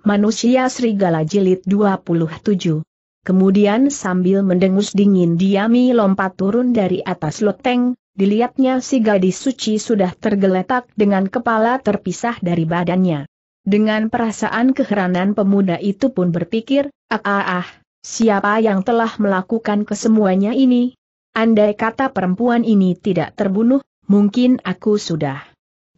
Manusia Serigala Jilid 27 Kemudian sambil mendengus dingin Diami lompat turun dari atas loteng, dilihatnya si gadis suci sudah tergeletak dengan kepala terpisah dari badannya. Dengan perasaan keheranan pemuda itu pun berpikir, ah ah ah, siapa yang telah melakukan kesemuanya ini? Andai kata perempuan ini tidak terbunuh, mungkin aku sudah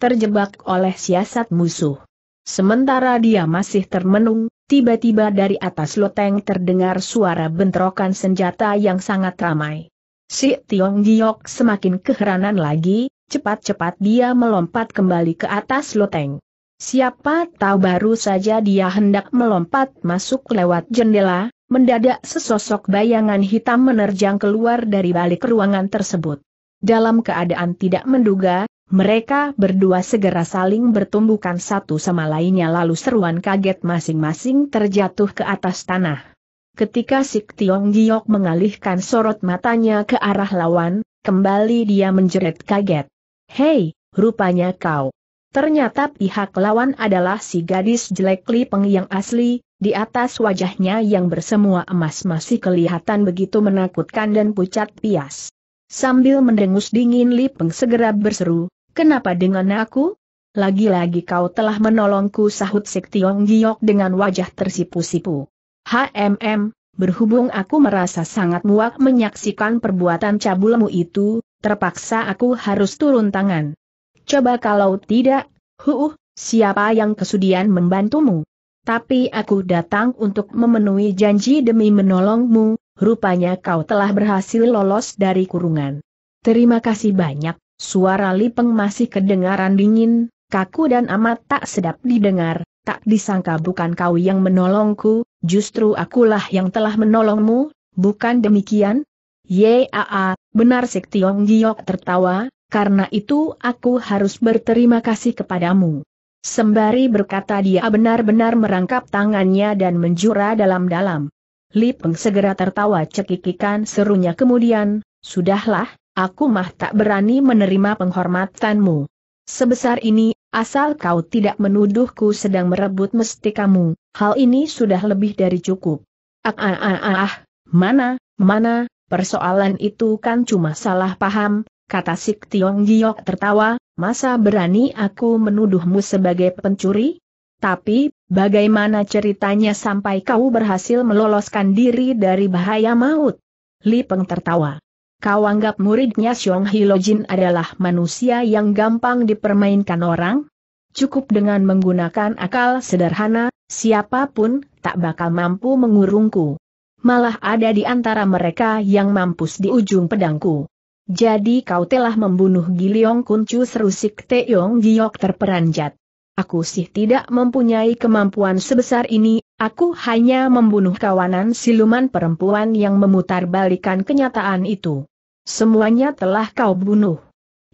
terjebak oleh siasat musuh. Sementara dia masih termenung, tiba-tiba dari atas loteng terdengar suara bentrokan senjata yang sangat ramai. Si Tiong Giok semakin keheranan lagi, cepat-cepat dia melompat kembali ke atas loteng. Siapa tahu baru saja dia hendak melompat masuk lewat jendela, mendadak sesosok bayangan hitam menerjang keluar dari balik ruangan tersebut. Dalam keadaan tidak menduga, mereka berdua segera saling bertumbukan satu sama lainnya lalu seruan kaget masing-masing terjatuh ke atas tanah. Ketika Sik Tiong Giok mengalihkan sorot matanya ke arah lawan, kembali dia menjerit kaget. Hei, rupanya kau. Ternyata pihak lawan adalah si gadis jelek Li Peng yang asli, di atas wajahnya yang bersemua emas masih kelihatan begitu menakutkan dan pucat pias. Sambil mendengus dingin Li Peng segera berseru, Kenapa dengan aku? Lagi-lagi kau telah menolongku sahut Sik Tiong Giok dengan wajah tersipu-sipu. HMM, berhubung aku merasa sangat muak menyaksikan perbuatan cabulmu itu, terpaksa aku harus turun tangan. Coba kalau tidak, huh, siapa yang kesudian membantumu? Tapi aku datang untuk memenuhi janji demi menolongmu, rupanya kau telah berhasil lolos dari kurungan. Terima kasih banyak. Suara Lipeng masih kedengaran dingin, kaku dan amat tak sedap didengar, tak disangka bukan kau yang menolongku, justru akulah yang telah menolongmu, bukan demikian? Yaa, benar Sik Tiong Giok tertawa, karena itu aku harus berterima kasih kepadamu. Sembari berkata dia benar-benar merangkap tangannya dan menjura dalam-dalam. Lipeng segera tertawa cekikikan serunya kemudian, sudahlah, aku mah tak berani menerima penghormatanmu. Sebesar ini, asal kau tidak menuduhku sedang merebut mesti kamu, hal ini sudah lebih dari cukup. Ah, ah, ah, ah, ah, mana, mana, persoalan itu kan cuma salah paham, kata Sik Tiong Giok tertawa, masa berani aku menuduhmu sebagai pencuri? Tapi, bagaimana ceritanya sampai kau berhasil meloloskan diri dari bahaya maut? Li Peng tertawa. Kau anggap muridnya Xiong Hilojin adalah manusia yang gampang dipermainkan orang? Cukup dengan menggunakan akal sederhana, siapapun tak bakal mampu mengurungku. Malah ada di antara mereka yang mampus di ujung pedangku. Jadi kau telah membunuh Giliong Kuncu serusik Teong Giok terperanjat. Aku sih tidak mempunyai kemampuan sebesar ini, aku hanya membunuh kawanan siluman perempuan yang memutarbalikan kenyataan itu. Semuanya telah kau bunuh.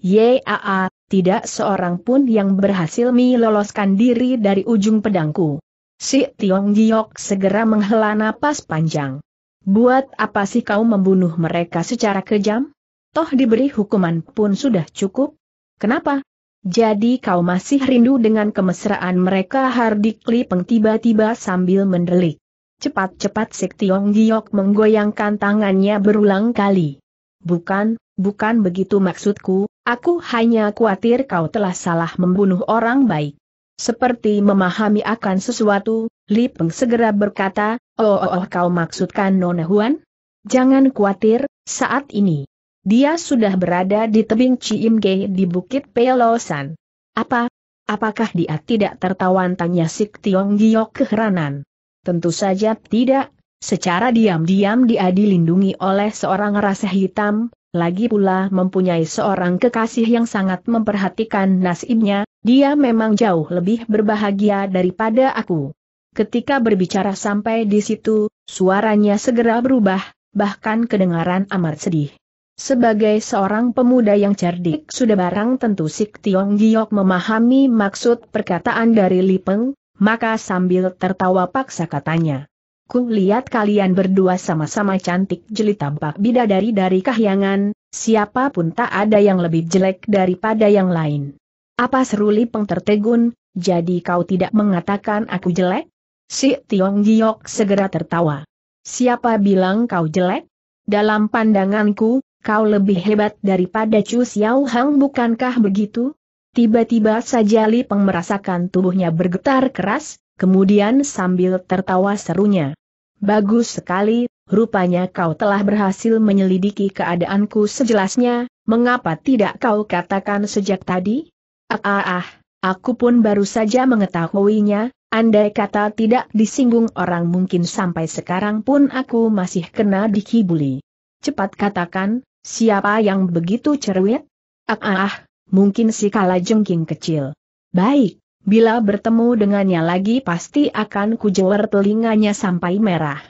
Yaa, tidak seorang pun yang berhasil meloloskan diri dari ujung pedangku. Si Tiong Giok segera menghela napas panjang. Buat apa sih kau membunuh mereka secara kejam? Toh diberi hukuman pun sudah cukup. Kenapa? Jadi kau masih rindu dengan kemesraan mereka Hardik Lipeng tiba-tiba sambil mendelik. Cepat-cepat Sik Tiong Giok menggoyangkan tangannya berulang kali. Bukan, bukan begitu maksudku, aku hanya khawatir kau telah salah membunuh orang baik. Seperti memahami akan sesuatu, Li Peng segera berkata, oh, oh, oh kau maksudkan Nona Huan? Jangan khawatir, saat ini. Dia sudah berada di tebing Ciimge di Bukit Pelosan. Apa? Apakah dia tidak tertawan tanya Sik Tiong Giyok keheranan? Tentu saja tidak, Secara diam-diam dia dilindungi oleh seorang rasa hitam, lagi pula mempunyai seorang kekasih yang sangat memperhatikan nasibnya, dia memang jauh lebih berbahagia daripada aku. Ketika berbicara sampai di situ, suaranya segera berubah, bahkan kedengaran amat sedih. Sebagai seorang pemuda yang cerdik sudah barang tentu Sik Tiong Giok memahami maksud perkataan dari Lipeng, maka sambil tertawa paksa katanya. Ku lihat kalian berdua sama-sama cantik jeli tampak bidadari dari kahyangan, siapapun tak ada yang lebih jelek daripada yang lain. Apa seru Lipeng tertegun, jadi kau tidak mengatakan aku jelek? Si Tiong Giok segera tertawa. Siapa bilang kau jelek? Dalam pandanganku, kau lebih hebat daripada Chu Xiao Hang bukankah begitu? Tiba-tiba saja Li Peng merasakan tubuhnya bergetar keras, Kemudian sambil tertawa serunya, Bagus sekali, rupanya kau telah berhasil menyelidiki keadaanku sejelasnya, mengapa tidak kau katakan sejak tadi? Ah ah ah, aku pun baru saja mengetahuinya, andai kata tidak disinggung orang mungkin sampai sekarang pun aku masih kena dikibuli. Cepat katakan, siapa yang begitu cerewet? Ah ah ah, mungkin si kalajengking kecil. Baik, Bila bertemu dengannya lagi pasti akan kujewer telinganya sampai merah.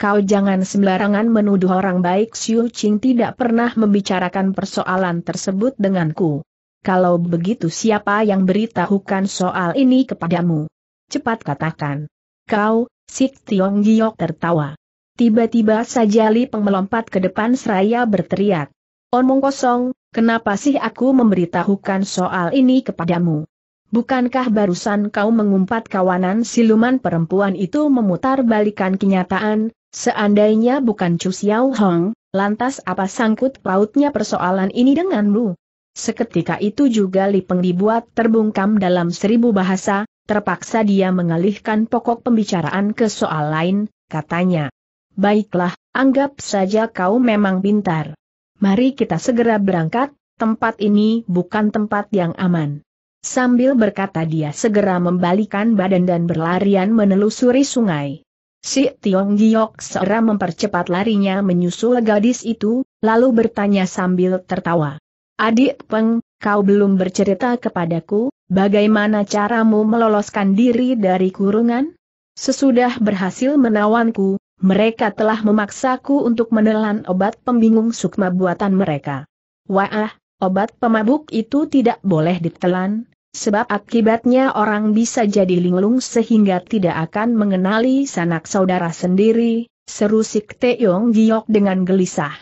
Kau jangan sembarangan menuduh orang baik Xiu Qing tidak pernah membicarakan persoalan tersebut denganku. Kalau begitu siapa yang beritahukan soal ini kepadamu? Cepat katakan. Kau, Sik Tiong Giok tertawa. Tiba-tiba saja Li Peng melompat ke depan seraya berteriak. Omong kosong, kenapa sih aku memberitahukan soal ini kepadamu? Bukankah barusan kau mengumpat kawanan siluman perempuan itu memutar balikan kenyataan, seandainya bukan Chu Xiao Hong, lantas apa sangkut pautnya persoalan ini denganmu? Seketika itu juga Li Peng dibuat terbungkam dalam seribu bahasa, terpaksa dia mengalihkan pokok pembicaraan ke soal lain, katanya. Baiklah, anggap saja kau memang pintar. Mari kita segera berangkat, tempat ini bukan tempat yang aman. Sambil berkata dia segera membalikan badan dan berlarian menelusuri sungai. Si Tiong Giok segera mempercepat larinya menyusul gadis itu, lalu bertanya sambil tertawa. Adik Peng, kau belum bercerita kepadaku, bagaimana caramu meloloskan diri dari kurungan? Sesudah berhasil menawanku, mereka telah memaksaku untuk menelan obat pembingung sukma buatan mereka. Wah, Obat pemabuk itu tidak boleh ditelan, sebab akibatnya orang bisa jadi linglung sehingga tidak akan mengenali sanak saudara sendiri, seru Sik Teong Giok dengan gelisah.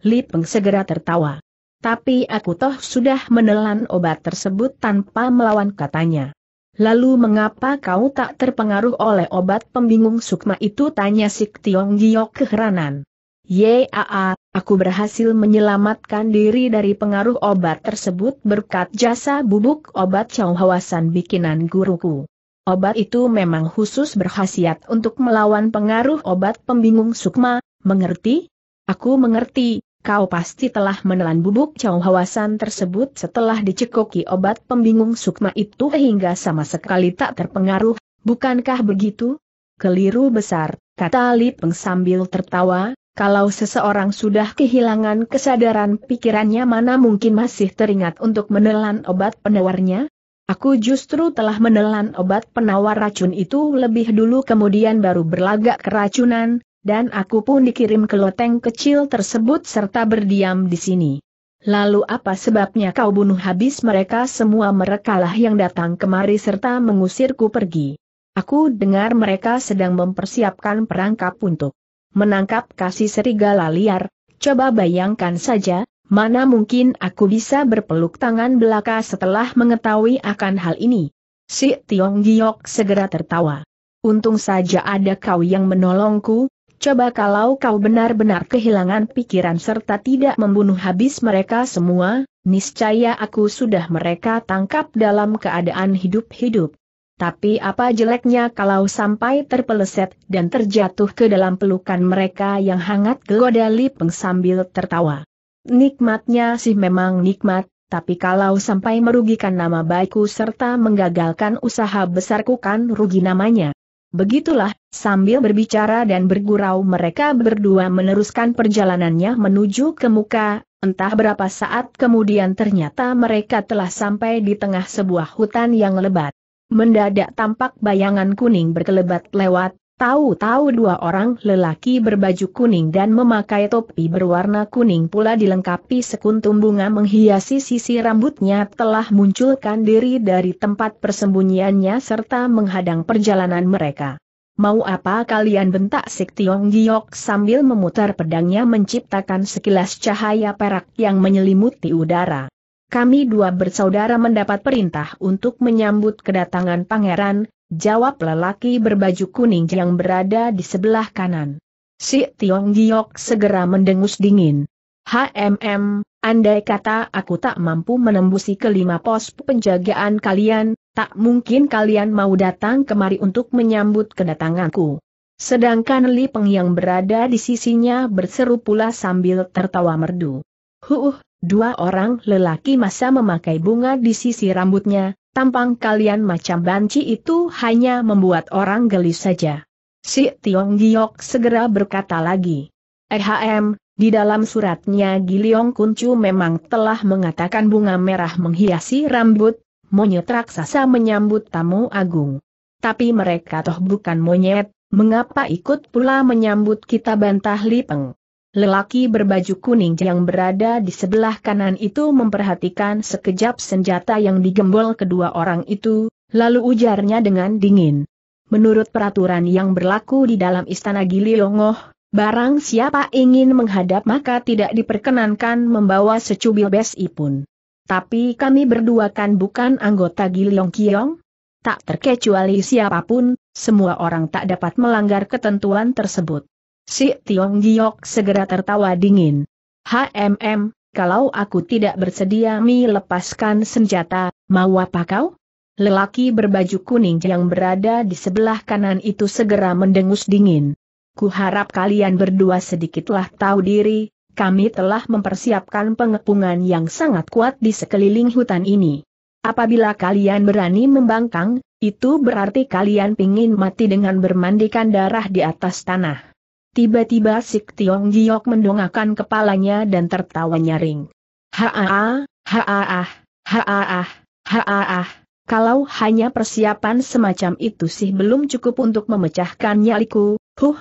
Li Peng segera tertawa. Tapi aku toh sudah menelan obat tersebut tanpa melawan katanya. Lalu mengapa kau tak terpengaruh oleh obat pembingung sukma itu tanya Sik Tiong Giok keheranan. Yaa, aku berhasil menyelamatkan diri dari pengaruh obat tersebut berkat jasa bubuk obat Chow bikinan guruku. Obat itu memang khusus berkhasiat untuk melawan pengaruh obat pembingung sukma, mengerti? Aku mengerti, kau pasti telah menelan bubuk Chow tersebut setelah dicekoki obat pembingung sukma itu hingga sama sekali tak terpengaruh, bukankah begitu? Keliru besar, kata Lipeng sambil tertawa, kalau seseorang sudah kehilangan kesadaran pikirannya mana mungkin masih teringat untuk menelan obat penawarnya? Aku justru telah menelan obat penawar racun itu lebih dulu kemudian baru berlagak keracunan, dan aku pun dikirim ke loteng kecil tersebut serta berdiam di sini. Lalu apa sebabnya kau bunuh habis mereka semua merekalah yang datang kemari serta mengusirku pergi. Aku dengar mereka sedang mempersiapkan perangkap untuk menangkap kasih serigala liar, coba bayangkan saja, mana mungkin aku bisa berpeluk tangan belaka setelah mengetahui akan hal ini. Si Tiong Giok segera tertawa. Untung saja ada kau yang menolongku, Coba kalau kau benar-benar kehilangan pikiran serta tidak membunuh habis mereka semua, niscaya aku sudah mereka tangkap dalam keadaan hidup-hidup. Tapi apa jeleknya kalau sampai terpeleset dan terjatuh ke dalam pelukan mereka yang hangat goda Lipeng sambil tertawa. Nikmatnya sih memang nikmat, tapi kalau sampai merugikan nama baikku serta menggagalkan usaha besarku kan rugi namanya. Begitulah, sambil berbicara dan bergurau mereka berdua meneruskan perjalanannya menuju ke muka, entah berapa saat kemudian ternyata mereka telah sampai di tengah sebuah hutan yang lebat. Mendadak tampak bayangan kuning berkelebat lewat, tahu-tahu dua orang lelaki berbaju kuning dan memakai topi berwarna kuning pula dilengkapi sekuntum bunga menghiasi sisi rambutnya telah munculkan diri dari tempat persembunyiannya serta menghadang perjalanan mereka. Mau apa kalian bentak Sik Tiong Giok sambil memutar pedangnya menciptakan sekilas cahaya perak yang menyelimuti udara kami dua bersaudara mendapat perintah untuk menyambut kedatangan pangeran, jawab lelaki berbaju kuning yang berada di sebelah kanan. Si Tiong Giok segera mendengus dingin. HMM, andai kata aku tak mampu menembusi kelima pos penjagaan kalian, tak mungkin kalian mau datang kemari untuk menyambut kedatanganku. Sedangkan Li Peng yang berada di sisinya berseru pula sambil tertawa merdu. Huh, Dua orang lelaki masa memakai bunga di sisi rambutnya, tampang kalian macam banci itu hanya membuat orang geli saja. Si Tiong Giok segera berkata lagi. EHM, di dalam suratnya Giliong Kuncu memang telah mengatakan bunga merah menghiasi rambut, monyet raksasa menyambut tamu agung. Tapi mereka toh bukan monyet, mengapa ikut pula menyambut kita bantah Lipeng? Lelaki berbaju kuning yang berada di sebelah kanan itu memperhatikan sekejap senjata yang digembol kedua orang itu, lalu ujarnya dengan dingin. Menurut peraturan yang berlaku di dalam istana Gili Longoh, barang siapa ingin menghadap maka tidak diperkenankan membawa secubil besi pun. Tapi kami berdua kan bukan anggota Gili Kiong? Tak terkecuali siapapun, semua orang tak dapat melanggar ketentuan tersebut. Si Tiong Giok segera tertawa dingin. HMM, kalau aku tidak bersedia mi lepaskan senjata, mau apa kau? Lelaki berbaju kuning yang berada di sebelah kanan itu segera mendengus dingin. Kuharap kalian berdua sedikitlah tahu diri, kami telah mempersiapkan pengepungan yang sangat kuat di sekeliling hutan ini. Apabila kalian berani membangkang, itu berarti kalian ingin mati dengan bermandikan darah di atas tanah. Tiba-tiba Sik Tiong Giok mendongakkan kepalanya dan tertawa nyaring. Haa, haa, haa, haa, kalau hanya persiapan semacam itu sih belum cukup untuk memecahkan nyaliku, huh.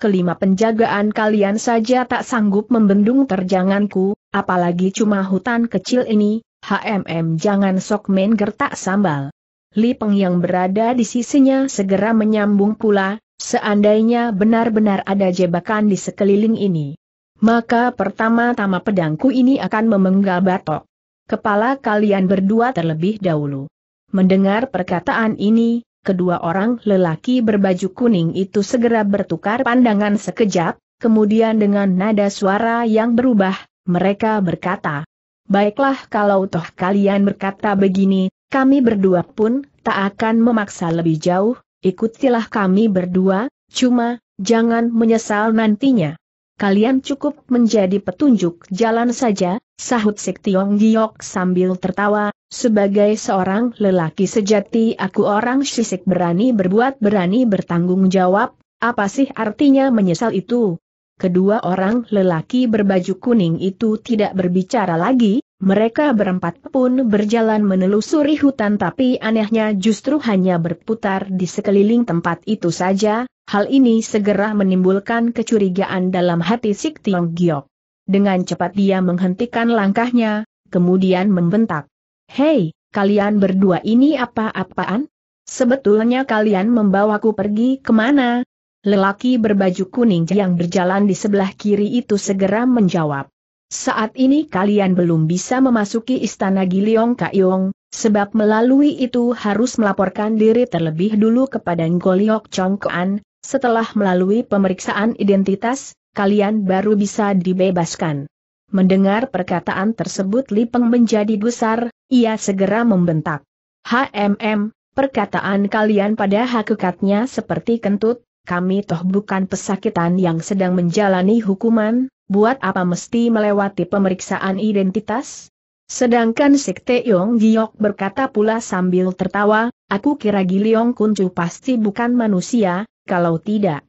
Kelima penjagaan kalian saja tak sanggup membendung terjanganku, apalagi cuma hutan kecil ini, HMM jangan sok main gertak sambal. Li Peng yang berada di sisinya segera menyambung pula, seandainya benar-benar ada jebakan di sekeliling ini. Maka pertama-tama pedangku ini akan memenggal batok. Kepala kalian berdua terlebih dahulu. Mendengar perkataan ini, kedua orang lelaki berbaju kuning itu segera bertukar pandangan sekejap, kemudian dengan nada suara yang berubah, mereka berkata, Baiklah kalau toh kalian berkata begini, kami berdua pun, tak akan memaksa lebih jauh, ikutilah kami berdua, cuma, jangan menyesal nantinya. Kalian cukup menjadi petunjuk jalan saja, sahut Sik Tiong Giok sambil tertawa, sebagai seorang lelaki sejati aku orang sisik berani berbuat berani bertanggung jawab, apa sih artinya menyesal itu? Kedua orang lelaki berbaju kuning itu tidak berbicara lagi, mereka berempat pun berjalan menelusuri hutan tapi anehnya justru hanya berputar di sekeliling tempat itu saja, hal ini segera menimbulkan kecurigaan dalam hati Sik Tiong Giok. Dengan cepat dia menghentikan langkahnya, kemudian membentak. Hei, kalian berdua ini apa-apaan? Sebetulnya kalian membawaku pergi kemana? Lelaki berbaju kuning yang berjalan di sebelah kiri itu segera menjawab. Saat ini kalian belum bisa memasuki istana Giliong Kaiong, sebab melalui itu harus melaporkan diri terlebih dulu kepada Ngoliok Chongkoan, setelah melalui pemeriksaan identitas, kalian baru bisa dibebaskan. Mendengar perkataan tersebut Lipeng menjadi gusar, ia segera membentak. HMM, perkataan kalian pada hakikatnya seperti kentut, kami toh bukan pesakitan yang sedang menjalani hukuman, buat apa mesti melewati pemeriksaan identitas? Sedangkan Sekte Yong Giok berkata pula sambil tertawa, aku kira Giliong Kuncu pasti bukan manusia, kalau tidak.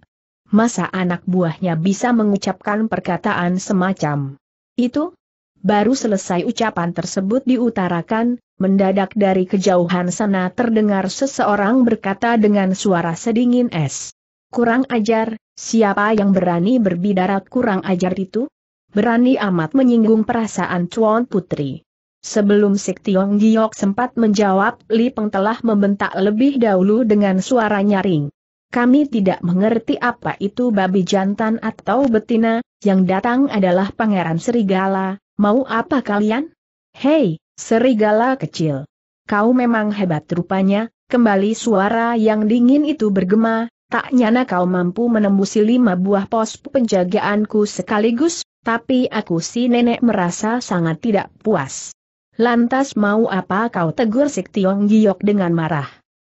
Masa anak buahnya bisa mengucapkan perkataan semacam itu? Baru selesai ucapan tersebut diutarakan, mendadak dari kejauhan sana terdengar seseorang berkata dengan suara sedingin es. Kurang ajar, Siapa yang berani berbidara kurang ajar itu? Berani amat menyinggung perasaan Chuan Putri. Sebelum Sik Tiong Giok sempat menjawab, Li Peng telah membentak lebih dahulu dengan suara nyaring. Kami tidak mengerti apa itu babi jantan atau betina, yang datang adalah pangeran serigala, mau apa kalian? Hei, serigala kecil. Kau memang hebat rupanya, kembali suara yang dingin itu bergema, Tak nyana kau mampu menembusi lima buah pos penjagaanku sekaligus, tapi aku si nenek merasa sangat tidak puas. Lantas mau apa kau tegur si Tiong Giok dengan marah?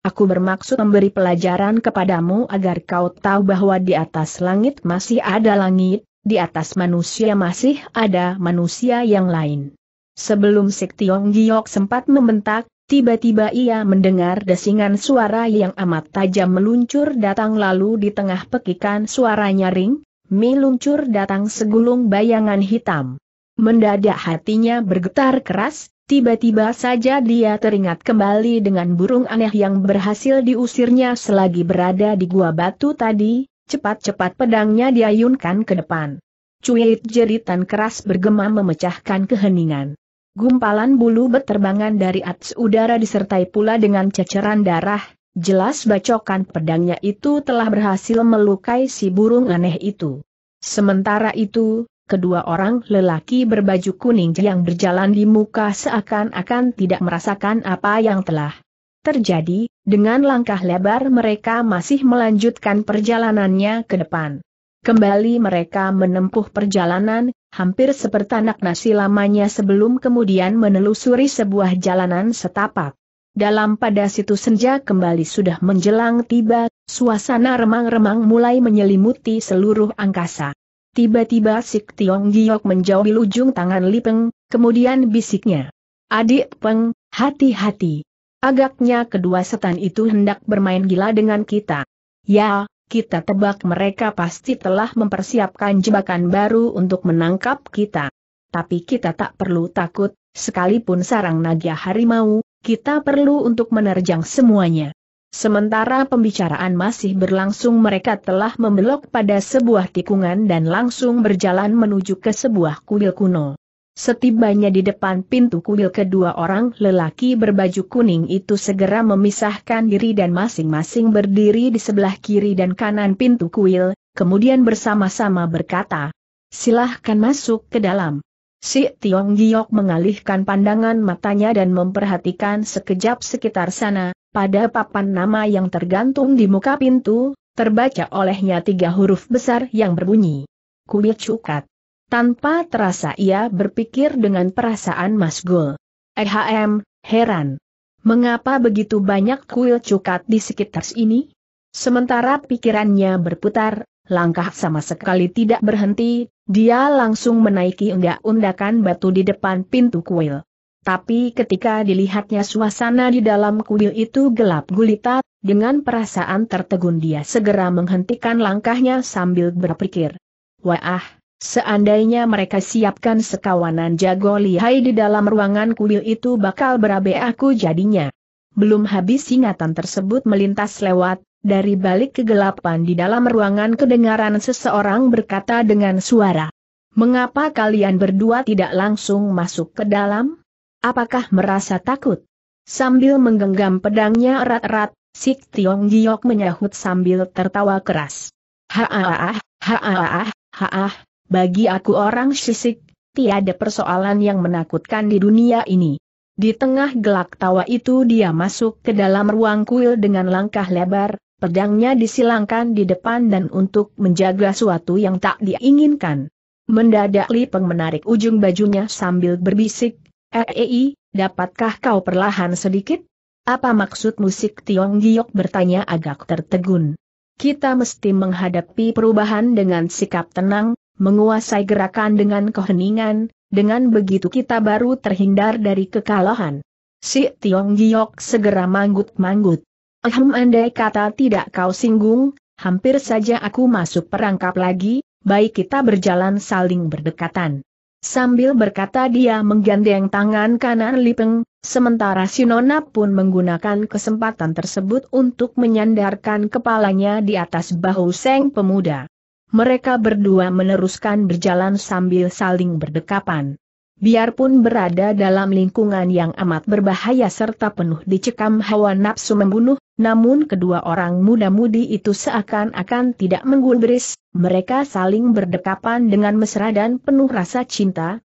Aku bermaksud memberi pelajaran kepadamu agar kau tahu bahwa di atas langit masih ada langit, di atas manusia masih ada manusia yang lain. Sebelum Sik Tiong Giok sempat membentak, Tiba-tiba ia mendengar desingan suara yang amat tajam meluncur datang lalu di tengah pekikan suara nyaring, meluncur datang segulung bayangan hitam. Mendadak hatinya bergetar keras, tiba-tiba saja dia teringat kembali dengan burung aneh yang berhasil diusirnya selagi berada di gua batu tadi, cepat-cepat pedangnya diayunkan ke depan. Cuit jeritan keras bergema memecahkan keheningan. Gumpalan bulu beterbangan dari atas udara disertai pula dengan ceceran darah, jelas bacokan pedangnya itu telah berhasil melukai si burung aneh itu. Sementara itu, kedua orang lelaki berbaju kuning yang berjalan di muka seakan-akan tidak merasakan apa yang telah terjadi, dengan langkah lebar mereka masih melanjutkan perjalanannya ke depan. Kembali mereka menempuh perjalanan, hampir seperti anak nasi lamanya sebelum kemudian menelusuri sebuah jalanan setapak. Dalam pada situ senja kembali sudah menjelang tiba, suasana remang-remang mulai menyelimuti seluruh angkasa. Tiba-tiba Sik Tiong Giok menjauhi ujung tangan Lipeng, kemudian bisiknya. Adik Peng, hati-hati. Agaknya kedua setan itu hendak bermain gila dengan kita. Ya, kita tebak mereka pasti telah mempersiapkan jebakan baru untuk menangkap kita. Tapi kita tak perlu takut, sekalipun sarang naga harimau, kita perlu untuk menerjang semuanya. Sementara pembicaraan masih berlangsung mereka telah membelok pada sebuah tikungan dan langsung berjalan menuju ke sebuah kuil kuno. Setibanya di depan pintu kuil kedua orang lelaki berbaju kuning itu segera memisahkan diri dan masing-masing berdiri di sebelah kiri dan kanan pintu kuil, kemudian bersama-sama berkata, Silahkan masuk ke dalam. Si Tiong Giok mengalihkan pandangan matanya dan memperhatikan sekejap sekitar sana, pada papan nama yang tergantung di muka pintu, terbaca olehnya tiga huruf besar yang berbunyi. Kuil Cukat. Tanpa terasa ia berpikir dengan perasaan masgul. Ehm, heran. Mengapa begitu banyak kuil cukat di sekitar sini? Sementara pikirannya berputar, langkah sama sekali tidak berhenti, dia langsung menaiki undak-undakan batu di depan pintu kuil. Tapi ketika dilihatnya suasana di dalam kuil itu gelap gulita, dengan perasaan tertegun dia segera menghentikan langkahnya sambil berpikir. Wah, Seandainya mereka siapkan sekawanan jago lihai di dalam ruangan kuil itu bakal berabe aku jadinya. Belum habis ingatan tersebut melintas lewat, dari balik kegelapan di dalam ruangan kedengaran seseorang berkata dengan suara. Mengapa kalian berdua tidak langsung masuk ke dalam? Apakah merasa takut? Sambil menggenggam pedangnya erat-erat, Sik Tiong Giok menyahut sambil tertawa keras. Haah, haah, haah. Bagi aku orang sisik, tiada persoalan yang menakutkan di dunia ini. Di tengah gelak tawa itu dia masuk ke dalam ruang kuil dengan langkah lebar, pedangnya disilangkan di depan dan untuk menjaga suatu yang tak diinginkan. Mendadak Lipeng menarik ujung bajunya sambil berbisik, Ei, eh, eh, eh, dapatkah kau perlahan sedikit? Apa maksud musik Tiong Giok bertanya agak tertegun. Kita mesti menghadapi perubahan dengan sikap tenang, menguasai gerakan dengan keheningan, dengan begitu kita baru terhindar dari kekalahan. Si Tiong Giok segera manggut-manggut. Ahem andai kata tidak kau singgung, hampir saja aku masuk perangkap lagi, baik kita berjalan saling berdekatan. Sambil berkata dia menggandeng tangan kanan Lipeng, sementara Sinona pun menggunakan kesempatan tersebut untuk menyandarkan kepalanya di atas bahu Seng Pemuda mereka berdua meneruskan berjalan sambil saling berdekapan. Biarpun berada dalam lingkungan yang amat berbahaya serta penuh dicekam hawa nafsu membunuh, namun kedua orang muda-mudi itu seakan-akan tidak menggulbris, mereka saling berdekapan dengan mesra dan penuh rasa cinta.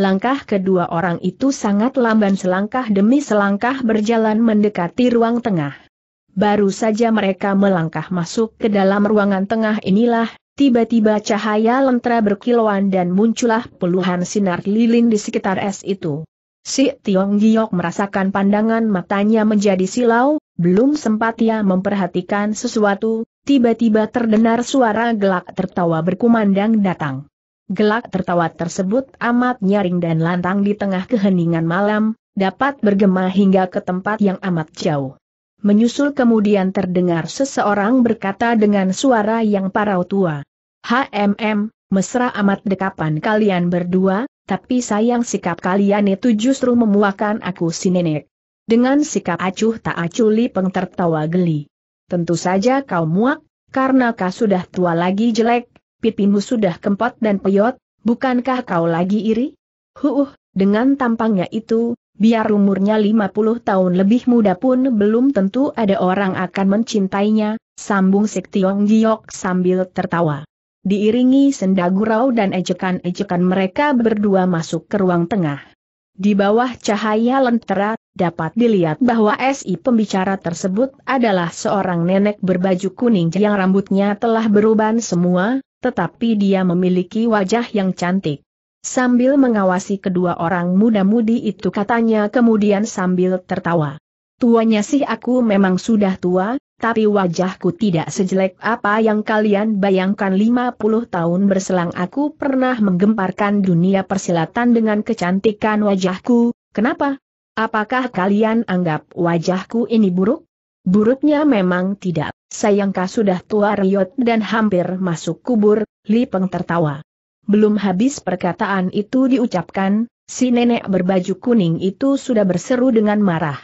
Langkah kedua orang itu sangat lamban selangkah demi selangkah berjalan mendekati ruang tengah. Baru saja mereka melangkah masuk ke dalam ruangan tengah inilah, Tiba-tiba cahaya lentera berkilauan dan muncullah puluhan sinar lilin di sekitar es itu. Si Tiong Giok merasakan pandangan matanya menjadi silau, belum sempat ia memperhatikan sesuatu, tiba-tiba terdengar suara gelak tertawa berkumandang datang. Gelak tertawa tersebut amat nyaring dan lantang di tengah keheningan malam, dapat bergema hingga ke tempat yang amat jauh. Menyusul kemudian terdengar seseorang berkata dengan suara yang parau tua. HMM, mesra amat dekapan kalian berdua, tapi sayang sikap kalian itu justru memuakan aku si nenek. Dengan sikap acuh tak acuh Li Peng tertawa geli. Tentu saja kau muak, karena kau sudah tua lagi jelek, pipimu sudah kempot dan peyot, bukankah kau lagi iri? Huuh, dengan tampangnya itu, biar umurnya 50 tahun lebih muda pun belum tentu ada orang akan mencintainya, sambung Sik Tiong Giok sambil tertawa. Diiringi senda gurau dan ejekan-ejekan mereka berdua masuk ke ruang tengah. Di bawah cahaya lentera, dapat dilihat bahwa SI pembicara tersebut adalah seorang nenek berbaju kuning yang rambutnya telah beruban semua, tetapi dia memiliki wajah yang cantik. Sambil mengawasi kedua orang muda-mudi itu katanya kemudian sambil tertawa. Tuanya sih aku memang sudah tua, tapi wajahku tidak sejelek apa yang kalian bayangkan 50 tahun berselang aku pernah menggemparkan dunia persilatan dengan kecantikan wajahku, kenapa? Apakah kalian anggap wajahku ini buruk? Buruknya memang tidak, sayangkah sudah tua riot dan hampir masuk kubur, Li Peng tertawa. Belum habis perkataan itu diucapkan, si nenek berbaju kuning itu sudah berseru dengan marah.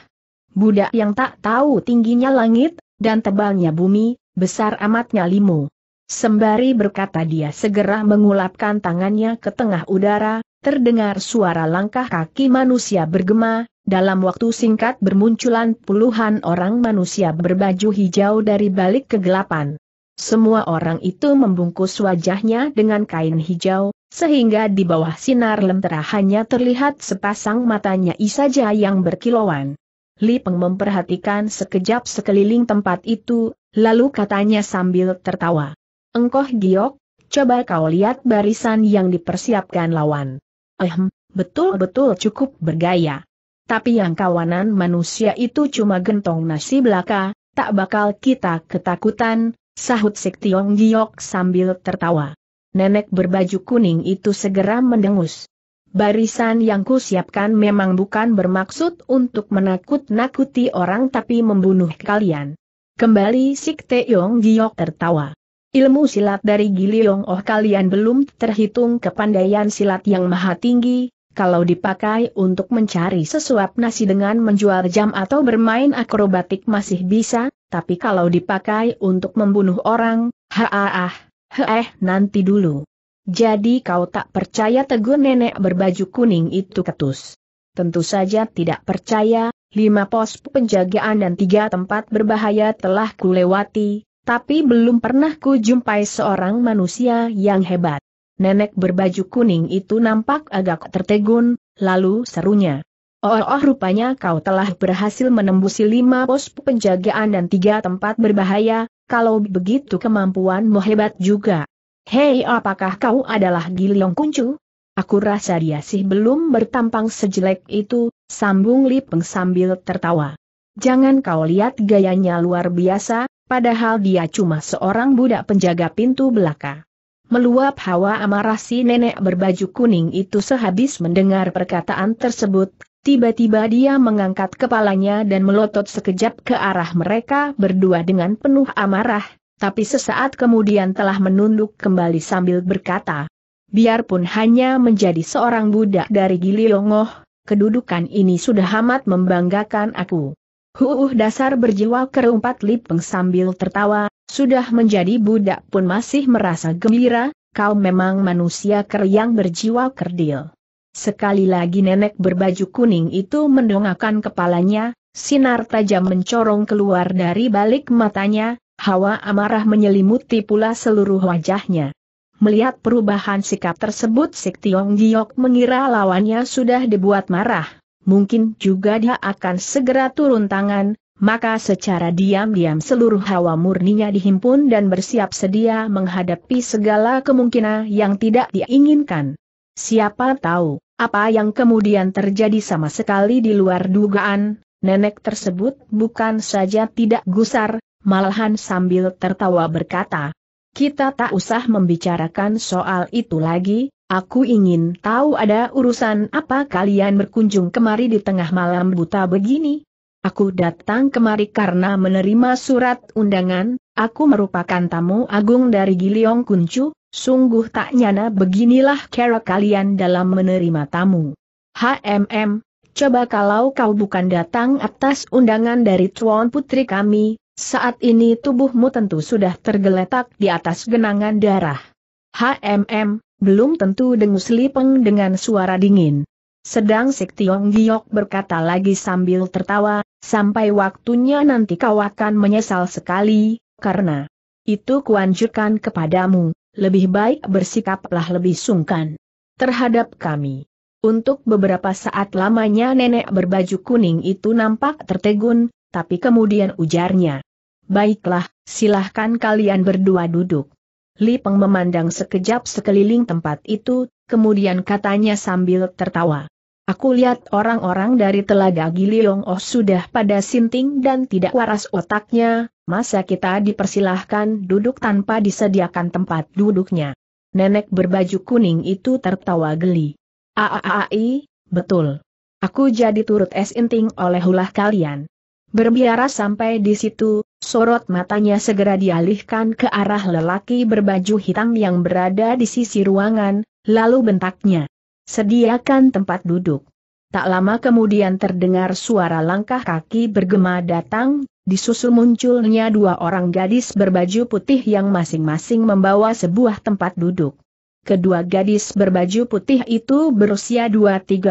Budak yang tak tahu tingginya langit, dan tebalnya bumi, besar amatnya limu. Sembari berkata dia segera mengulapkan tangannya ke tengah udara, terdengar suara langkah kaki manusia bergema, dalam waktu singkat bermunculan puluhan orang manusia berbaju hijau dari balik kegelapan. Semua orang itu membungkus wajahnya dengan kain hijau, sehingga di bawah sinar lentera hanya terlihat sepasang matanya saja yang berkilauan. Li Peng memperhatikan sekejap sekeliling tempat itu, lalu katanya sambil tertawa. Engkoh giok, coba kau lihat barisan yang dipersiapkan lawan. Ehm, betul-betul cukup bergaya. Tapi yang kawanan manusia itu cuma gentong nasi belaka, tak bakal kita ketakutan, Sahut Sik Tiong Giok sambil tertawa. Nenek berbaju kuning itu segera mendengus. Barisan yang kusiapkan memang bukan bermaksud untuk menakut-nakuti orang tapi membunuh kalian. Kembali Sik Teong Giok tertawa. Ilmu silat dari Giliong Oh kalian belum terhitung kepandaian silat yang maha tinggi, kalau dipakai untuk mencari sesuap nasi dengan menjual jam atau bermain akrobatik masih bisa, tapi kalau dipakai untuk membunuh orang, haa heeh nanti dulu. Jadi kau tak percaya tegur nenek berbaju kuning itu ketus. Tentu saja tidak percaya, lima pos penjagaan dan tiga tempat berbahaya telah kulewati, tapi belum pernah kujumpai seorang manusia yang hebat nenek berbaju kuning itu nampak agak tertegun, lalu serunya. Oh, oh, rupanya kau telah berhasil menembusi lima pos penjagaan dan tiga tempat berbahaya, kalau begitu kemampuanmu hebat juga. Hei apakah kau adalah Giliong Kuncu? Aku rasa dia sih belum bertampang sejelek itu, sambung Lipeng sambil tertawa. Jangan kau lihat gayanya luar biasa, padahal dia cuma seorang budak penjaga pintu belaka. Meluap hawa amarah si nenek berbaju kuning itu sehabis mendengar perkataan tersebut, tiba-tiba dia mengangkat kepalanya dan melotot sekejap ke arah mereka berdua dengan penuh amarah, tapi sesaat kemudian telah menunduk kembali sambil berkata, Biarpun hanya menjadi seorang budak dari Gililongoh, kedudukan ini sudah amat membanggakan aku. Huuh dasar berjiwa kerumpat Lipeng sambil tertawa, sudah menjadi budak pun masih merasa gembira, kau memang manusia ker yang berjiwa kerdil. Sekali lagi nenek berbaju kuning itu mendongakkan kepalanya, sinar tajam mencorong keluar dari balik matanya, hawa amarah menyelimuti pula seluruh wajahnya. Melihat perubahan sikap tersebut Sik Tiong Giok mengira lawannya sudah dibuat marah mungkin juga dia akan segera turun tangan, maka secara diam-diam seluruh hawa murninya dihimpun dan bersiap sedia menghadapi segala kemungkinan yang tidak diinginkan. Siapa tahu, apa yang kemudian terjadi sama sekali di luar dugaan, nenek tersebut bukan saja tidak gusar, malahan sambil tertawa berkata, kita tak usah membicarakan soal itu lagi, aku ingin tahu ada urusan apa kalian berkunjung kemari di tengah malam buta begini. Aku datang kemari karena menerima surat undangan, aku merupakan tamu agung dari Giliong Kuncu, sungguh tak nyana beginilah cara kalian dalam menerima tamu. HMM, coba kalau kau bukan datang atas undangan dari Tuan Putri kami, saat ini tubuhmu tentu sudah tergeletak di atas genangan darah. HMM, belum tentu dengus Lipeng dengan suara dingin. Sedang Sik Tiong Giok berkata lagi sambil tertawa, sampai waktunya nanti kau akan menyesal sekali, karena itu kuanjurkan kepadamu, lebih baik bersikaplah lebih sungkan terhadap kami. Untuk beberapa saat lamanya nenek berbaju kuning itu nampak tertegun, tapi kemudian ujarnya. Baiklah, silahkan kalian berdua duduk. Li Peng memandang sekejap sekeliling tempat itu, kemudian katanya sambil tertawa. Aku lihat orang-orang dari Telaga Giliong Oh sudah pada sinting dan tidak waras otaknya, masa kita dipersilahkan duduk tanpa disediakan tempat duduknya. Nenek berbaju kuning itu tertawa geli. Aaai, betul. Aku jadi turut esinting oleh ulah kalian. Berbiara sampai di situ, sorot matanya segera dialihkan ke arah lelaki berbaju hitam yang berada di sisi ruangan, lalu bentaknya. Sediakan tempat duduk. Tak lama kemudian terdengar suara langkah kaki bergema datang, disusul munculnya dua orang gadis berbaju putih yang masing-masing membawa sebuah tempat duduk. Kedua gadis berbaju putih itu berusia 2-13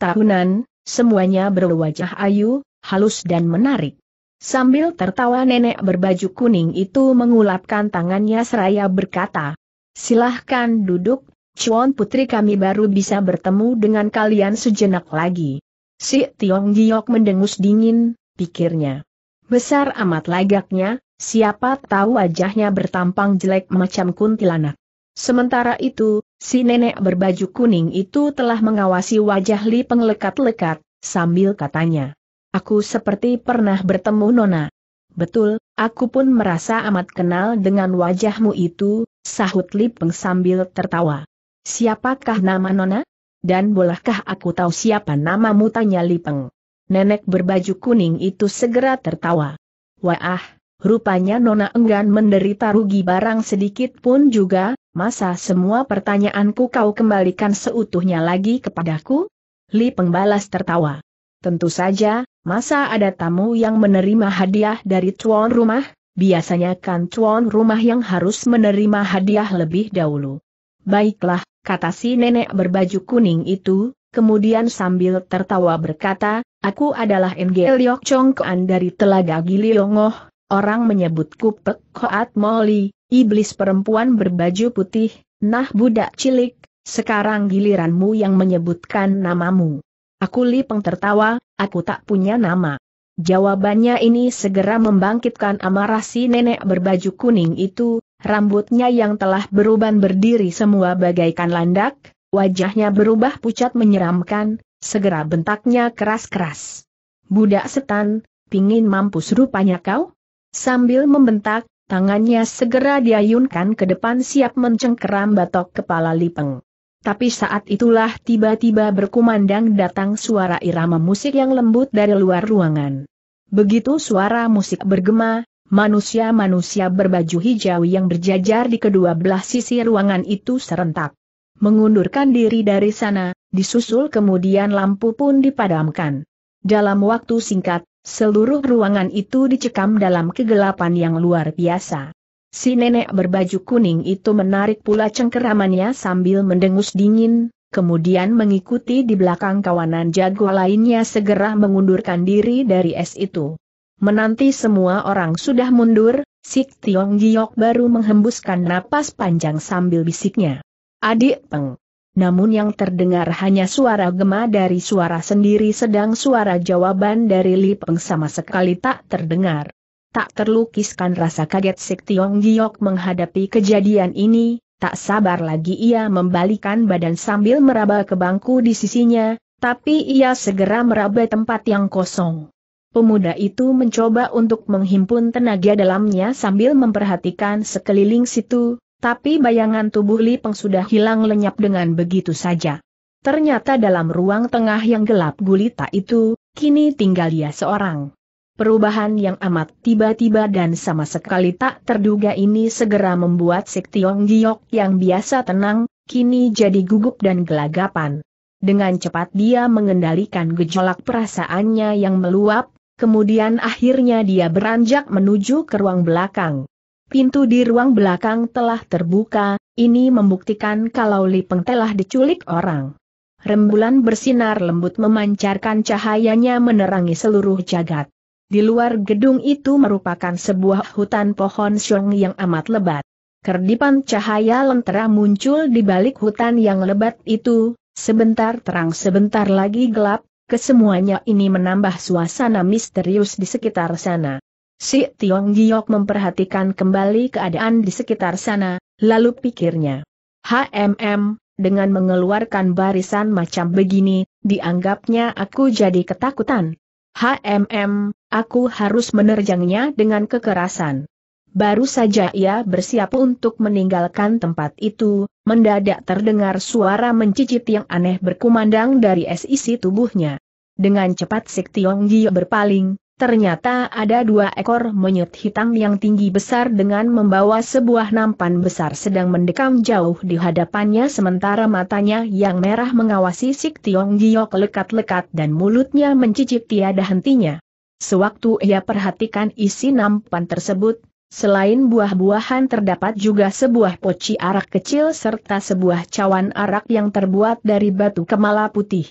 tahunan, semuanya berwajah ayu, halus dan menarik. Sambil tertawa nenek berbaju kuning itu mengulapkan tangannya seraya berkata, Silahkan duduk, Cuan putri kami baru bisa bertemu dengan kalian sejenak lagi. Si Tiong Giok mendengus dingin, pikirnya. Besar amat lagaknya, siapa tahu wajahnya bertampang jelek macam kuntilanak. Sementara itu, si nenek berbaju kuning itu telah mengawasi wajah Li penglekat lekat sambil katanya. Aku seperti pernah bertemu Nona. Betul, aku pun merasa amat kenal dengan wajahmu itu, sahut Lipeng sambil tertawa. Siapakah nama Nona? Dan bolehkah aku tahu siapa namamu tanya Lipeng. Nenek berbaju kuning itu segera tertawa. Wah, rupanya Nona enggan menderita rugi barang sedikit pun juga, masa semua pertanyaanku kau kembalikan seutuhnya lagi kepadaku? Lipeng balas tertawa. Tentu saja, masa ada tamu yang menerima hadiah dari tuan rumah, biasanya kan tuan rumah yang harus menerima hadiah lebih dahulu. Baiklah, kata si nenek berbaju kuning itu, kemudian sambil tertawa berkata, aku adalah NG Liok Kuan dari Telaga Gili Giliongoh, orang menyebutku Pek Koat Moli, iblis perempuan berbaju putih, nah budak cilik, sekarang giliranmu yang menyebutkan namamu. Aku Li Peng tertawa, aku tak punya nama. Jawabannya ini segera membangkitkan amarah si nenek berbaju kuning itu, rambutnya yang telah beruban berdiri semua bagaikan landak, wajahnya berubah pucat menyeramkan, segera bentaknya keras-keras. Budak setan, pingin mampus rupanya kau? Sambil membentak, tangannya segera diayunkan ke depan siap mencengkeram batok kepala Lipeng. Tapi saat itulah tiba-tiba berkumandang datang suara irama musik yang lembut dari luar ruangan. Begitu suara musik bergema, manusia-manusia berbaju hijau yang berjajar di kedua belah sisi ruangan itu serentak. Mengundurkan diri dari sana, disusul kemudian lampu pun dipadamkan. Dalam waktu singkat, seluruh ruangan itu dicekam dalam kegelapan yang luar biasa. Si nenek berbaju kuning itu menarik pula cengkeramannya sambil mendengus dingin, kemudian mengikuti di belakang kawanan jago lainnya segera mengundurkan diri dari es itu. Menanti semua orang sudah mundur, Sik Tiong Giok baru menghembuskan napas panjang sambil bisiknya. Adik peng. Namun yang terdengar hanya suara gema dari suara sendiri sedang suara jawaban dari Li Peng sama sekali tak terdengar tak terlukiskan rasa kaget Sik Tiong Giok menghadapi kejadian ini, tak sabar lagi ia membalikan badan sambil meraba ke bangku di sisinya, tapi ia segera meraba tempat yang kosong. Pemuda itu mencoba untuk menghimpun tenaga dalamnya sambil memperhatikan sekeliling situ, tapi bayangan tubuh Li Peng sudah hilang lenyap dengan begitu saja. Ternyata dalam ruang tengah yang gelap gulita itu, kini tinggal dia seorang. Perubahan yang amat tiba-tiba dan sama sekali tak terduga ini segera membuat Sik Tiong Giok yang biasa tenang, kini jadi gugup dan gelagapan. Dengan cepat dia mengendalikan gejolak perasaannya yang meluap, kemudian akhirnya dia beranjak menuju ke ruang belakang. Pintu di ruang belakang telah terbuka, ini membuktikan kalau Lipeng telah diculik orang. Rembulan bersinar lembut memancarkan cahayanya menerangi seluruh jagat. Di luar gedung itu merupakan sebuah hutan pohon siong yang amat lebat. Kerdipan cahaya lentera muncul di balik hutan yang lebat itu, sebentar terang sebentar lagi gelap, kesemuanya ini menambah suasana misterius di sekitar sana. Si Tiong Giok memperhatikan kembali keadaan di sekitar sana, lalu pikirnya. HMM, dengan mengeluarkan barisan macam begini, dianggapnya aku jadi ketakutan. HMM, aku harus menerjangnya dengan kekerasan. Baru saja ia bersiap untuk meninggalkan tempat itu, mendadak terdengar suara mencicit yang aneh berkumandang dari sisi tubuhnya. Dengan cepat Sik Tiong Gio berpaling, Ternyata ada dua ekor monyet hitam yang tinggi besar dengan membawa sebuah nampan besar sedang mendekam jauh di hadapannya sementara matanya yang merah mengawasi Sik Tiong Giok lekat-lekat dan mulutnya mencicip tiada hentinya. Sewaktu ia perhatikan isi nampan tersebut, selain buah-buahan terdapat juga sebuah poci arak kecil serta sebuah cawan arak yang terbuat dari batu kemala putih.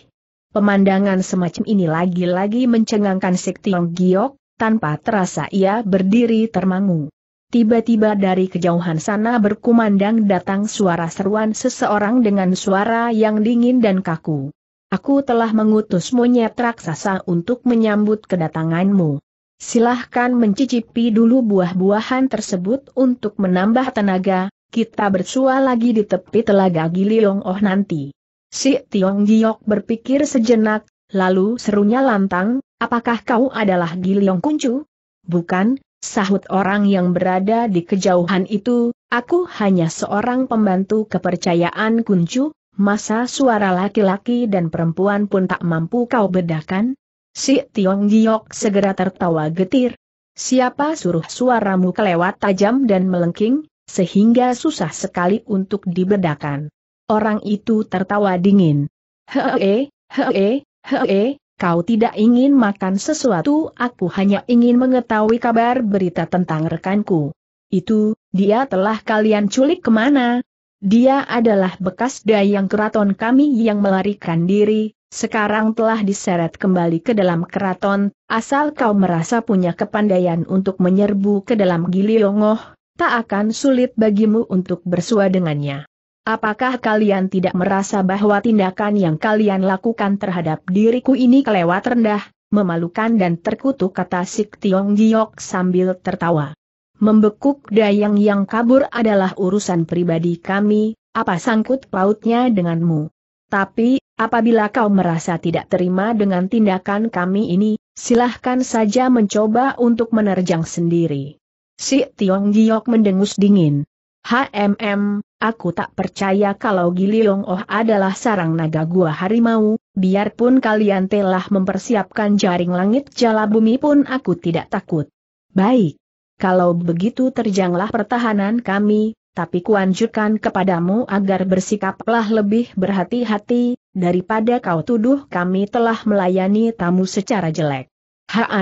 Pemandangan semacam ini lagi-lagi mencengangkan Sektiong Giok, tanpa terasa ia berdiri termangu. Tiba-tiba dari kejauhan sana berkumandang datang suara seruan seseorang dengan suara yang dingin dan kaku. Aku telah mengutus monyet raksasa untuk menyambut kedatanganmu. Silahkan mencicipi dulu buah-buahan tersebut untuk menambah tenaga, kita bersua lagi di tepi telaga Giliong Oh nanti. Si Tiong Giok berpikir sejenak, lalu serunya lantang, apakah kau adalah Giliong Kuncu? Bukan, sahut orang yang berada di kejauhan itu, aku hanya seorang pembantu kepercayaan Kuncu, masa suara laki-laki dan perempuan pun tak mampu kau bedakan? Si Tiong Giok segera tertawa getir. Siapa suruh suaramu kelewat tajam dan melengking, sehingga susah sekali untuk dibedakan. Orang itu tertawa dingin. Hee, hee, hee, kau tidak ingin makan sesuatu, aku hanya ingin mengetahui kabar berita tentang rekanku. Itu, dia telah kalian culik kemana? Dia adalah bekas dayang keraton kami yang melarikan diri, sekarang telah diseret kembali ke dalam keraton, asal kau merasa punya kepandaian untuk menyerbu ke dalam gili longoh, tak akan sulit bagimu untuk bersua dengannya. Apakah kalian tidak merasa bahwa tindakan yang kalian lakukan terhadap diriku ini kelewat rendah, memalukan dan terkutuk kata Sik Tiong Giok sambil tertawa. Membekuk dayang yang kabur adalah urusan pribadi kami, apa sangkut pautnya denganmu. Tapi, apabila kau merasa tidak terima dengan tindakan kami ini, silahkan saja mencoba untuk menerjang sendiri. Si Tiong Giok mendengus dingin. HMM, aku tak percaya kalau Giliong Oh adalah sarang naga gua harimau, biarpun kalian telah mempersiapkan jaring langit jala bumi pun aku tidak takut. Baik. Kalau begitu terjanglah pertahanan kami, tapi kuanjurkan kepadamu agar bersikaplah lebih berhati-hati, daripada kau tuduh kami telah melayani tamu secara jelek. Haa,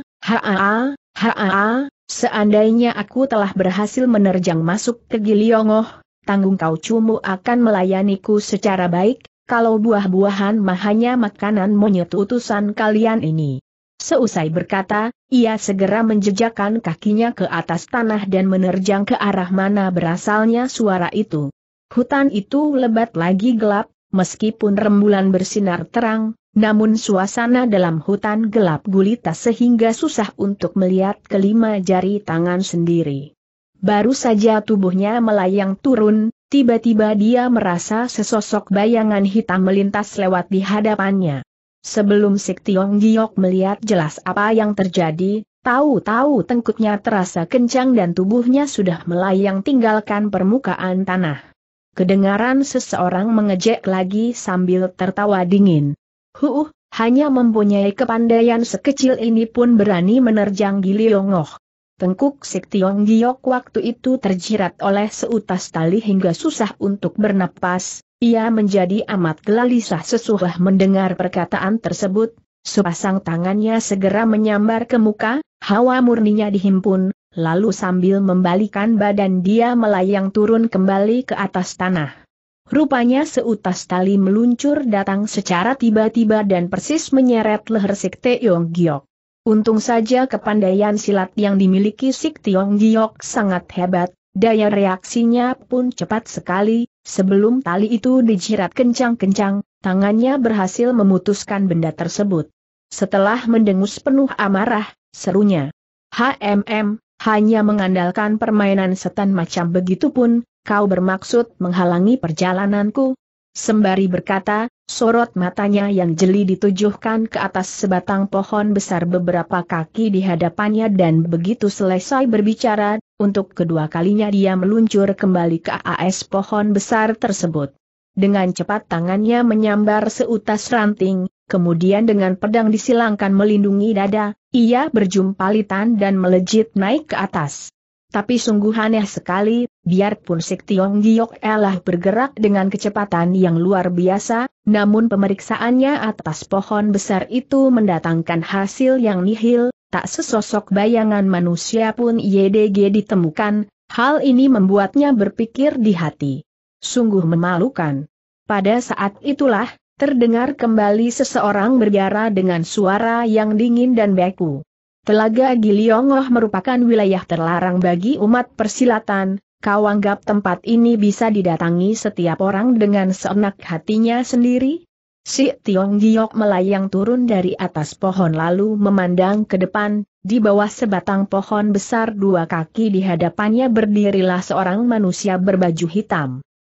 haa, haa, haa, Seandainya aku telah berhasil menerjang masuk ke Giliongoh, tanggung kau cumu akan melayaniku secara baik, kalau buah-buahan mah hanya makanan monyet utusan kalian ini. Seusai berkata, ia segera menjejakkan kakinya ke atas tanah dan menerjang ke arah mana berasalnya suara itu. Hutan itu lebat lagi gelap, meskipun rembulan bersinar terang, namun suasana dalam hutan gelap gulita sehingga susah untuk melihat kelima jari tangan sendiri. Baru saja tubuhnya melayang turun, tiba-tiba dia merasa sesosok bayangan hitam melintas lewat di hadapannya. Sebelum Sik Tiong Giok melihat jelas apa yang terjadi, tahu-tahu tengkuknya terasa kencang dan tubuhnya sudah melayang tinggalkan permukaan tanah. Kedengaran seseorang mengejek lagi sambil tertawa dingin. Huh, hanya mempunyai kepandaian sekecil ini pun berani menerjang Gili Longoh. Tengkuk Sik Giok waktu itu terjirat oleh seutas tali hingga susah untuk bernapas, ia menjadi amat gelisah sesudah mendengar perkataan tersebut, sepasang tangannya segera menyambar ke muka, hawa murninya dihimpun, lalu sambil membalikan badan dia melayang turun kembali ke atas tanah. Rupanya seutas tali meluncur datang secara tiba-tiba dan persis menyeret leher Sik Teong Giok. Untung saja kepandaian silat yang dimiliki Sik Tiong Giok sangat hebat, daya reaksinya pun cepat sekali, sebelum tali itu dijerat kencang-kencang, tangannya berhasil memutuskan benda tersebut. Setelah mendengus penuh amarah, serunya. HMM, hanya mengandalkan permainan setan macam begitu pun, kau bermaksud menghalangi perjalananku? Sembari berkata, sorot matanya yang jeli ditujukan ke atas sebatang pohon besar beberapa kaki di hadapannya dan begitu selesai berbicara, untuk kedua kalinya dia meluncur kembali ke AAS pohon besar tersebut. Dengan cepat tangannya menyambar seutas ranting, kemudian dengan pedang disilangkan melindungi dada, ia berjumpalitan dan melejit naik ke atas. Tapi sungguh aneh sekali, Biarpun Sik Tiong Giok elah bergerak dengan kecepatan yang luar biasa, namun pemeriksaannya atas pohon besar itu mendatangkan hasil yang nihil, tak sesosok bayangan manusia pun YDG ditemukan, hal ini membuatnya berpikir di hati. Sungguh memalukan. Pada saat itulah, terdengar kembali seseorang berbicara dengan suara yang dingin dan beku. Telaga Giliongoh merupakan wilayah terlarang bagi umat persilatan, Kau anggap tempat ini bisa didatangi setiap orang dengan seenak hatinya sendiri? Si Tiong Giok melayang turun dari atas pohon lalu memandang ke depan, di bawah sebatang pohon besar dua kaki di hadapannya berdirilah seorang manusia berbaju hitam.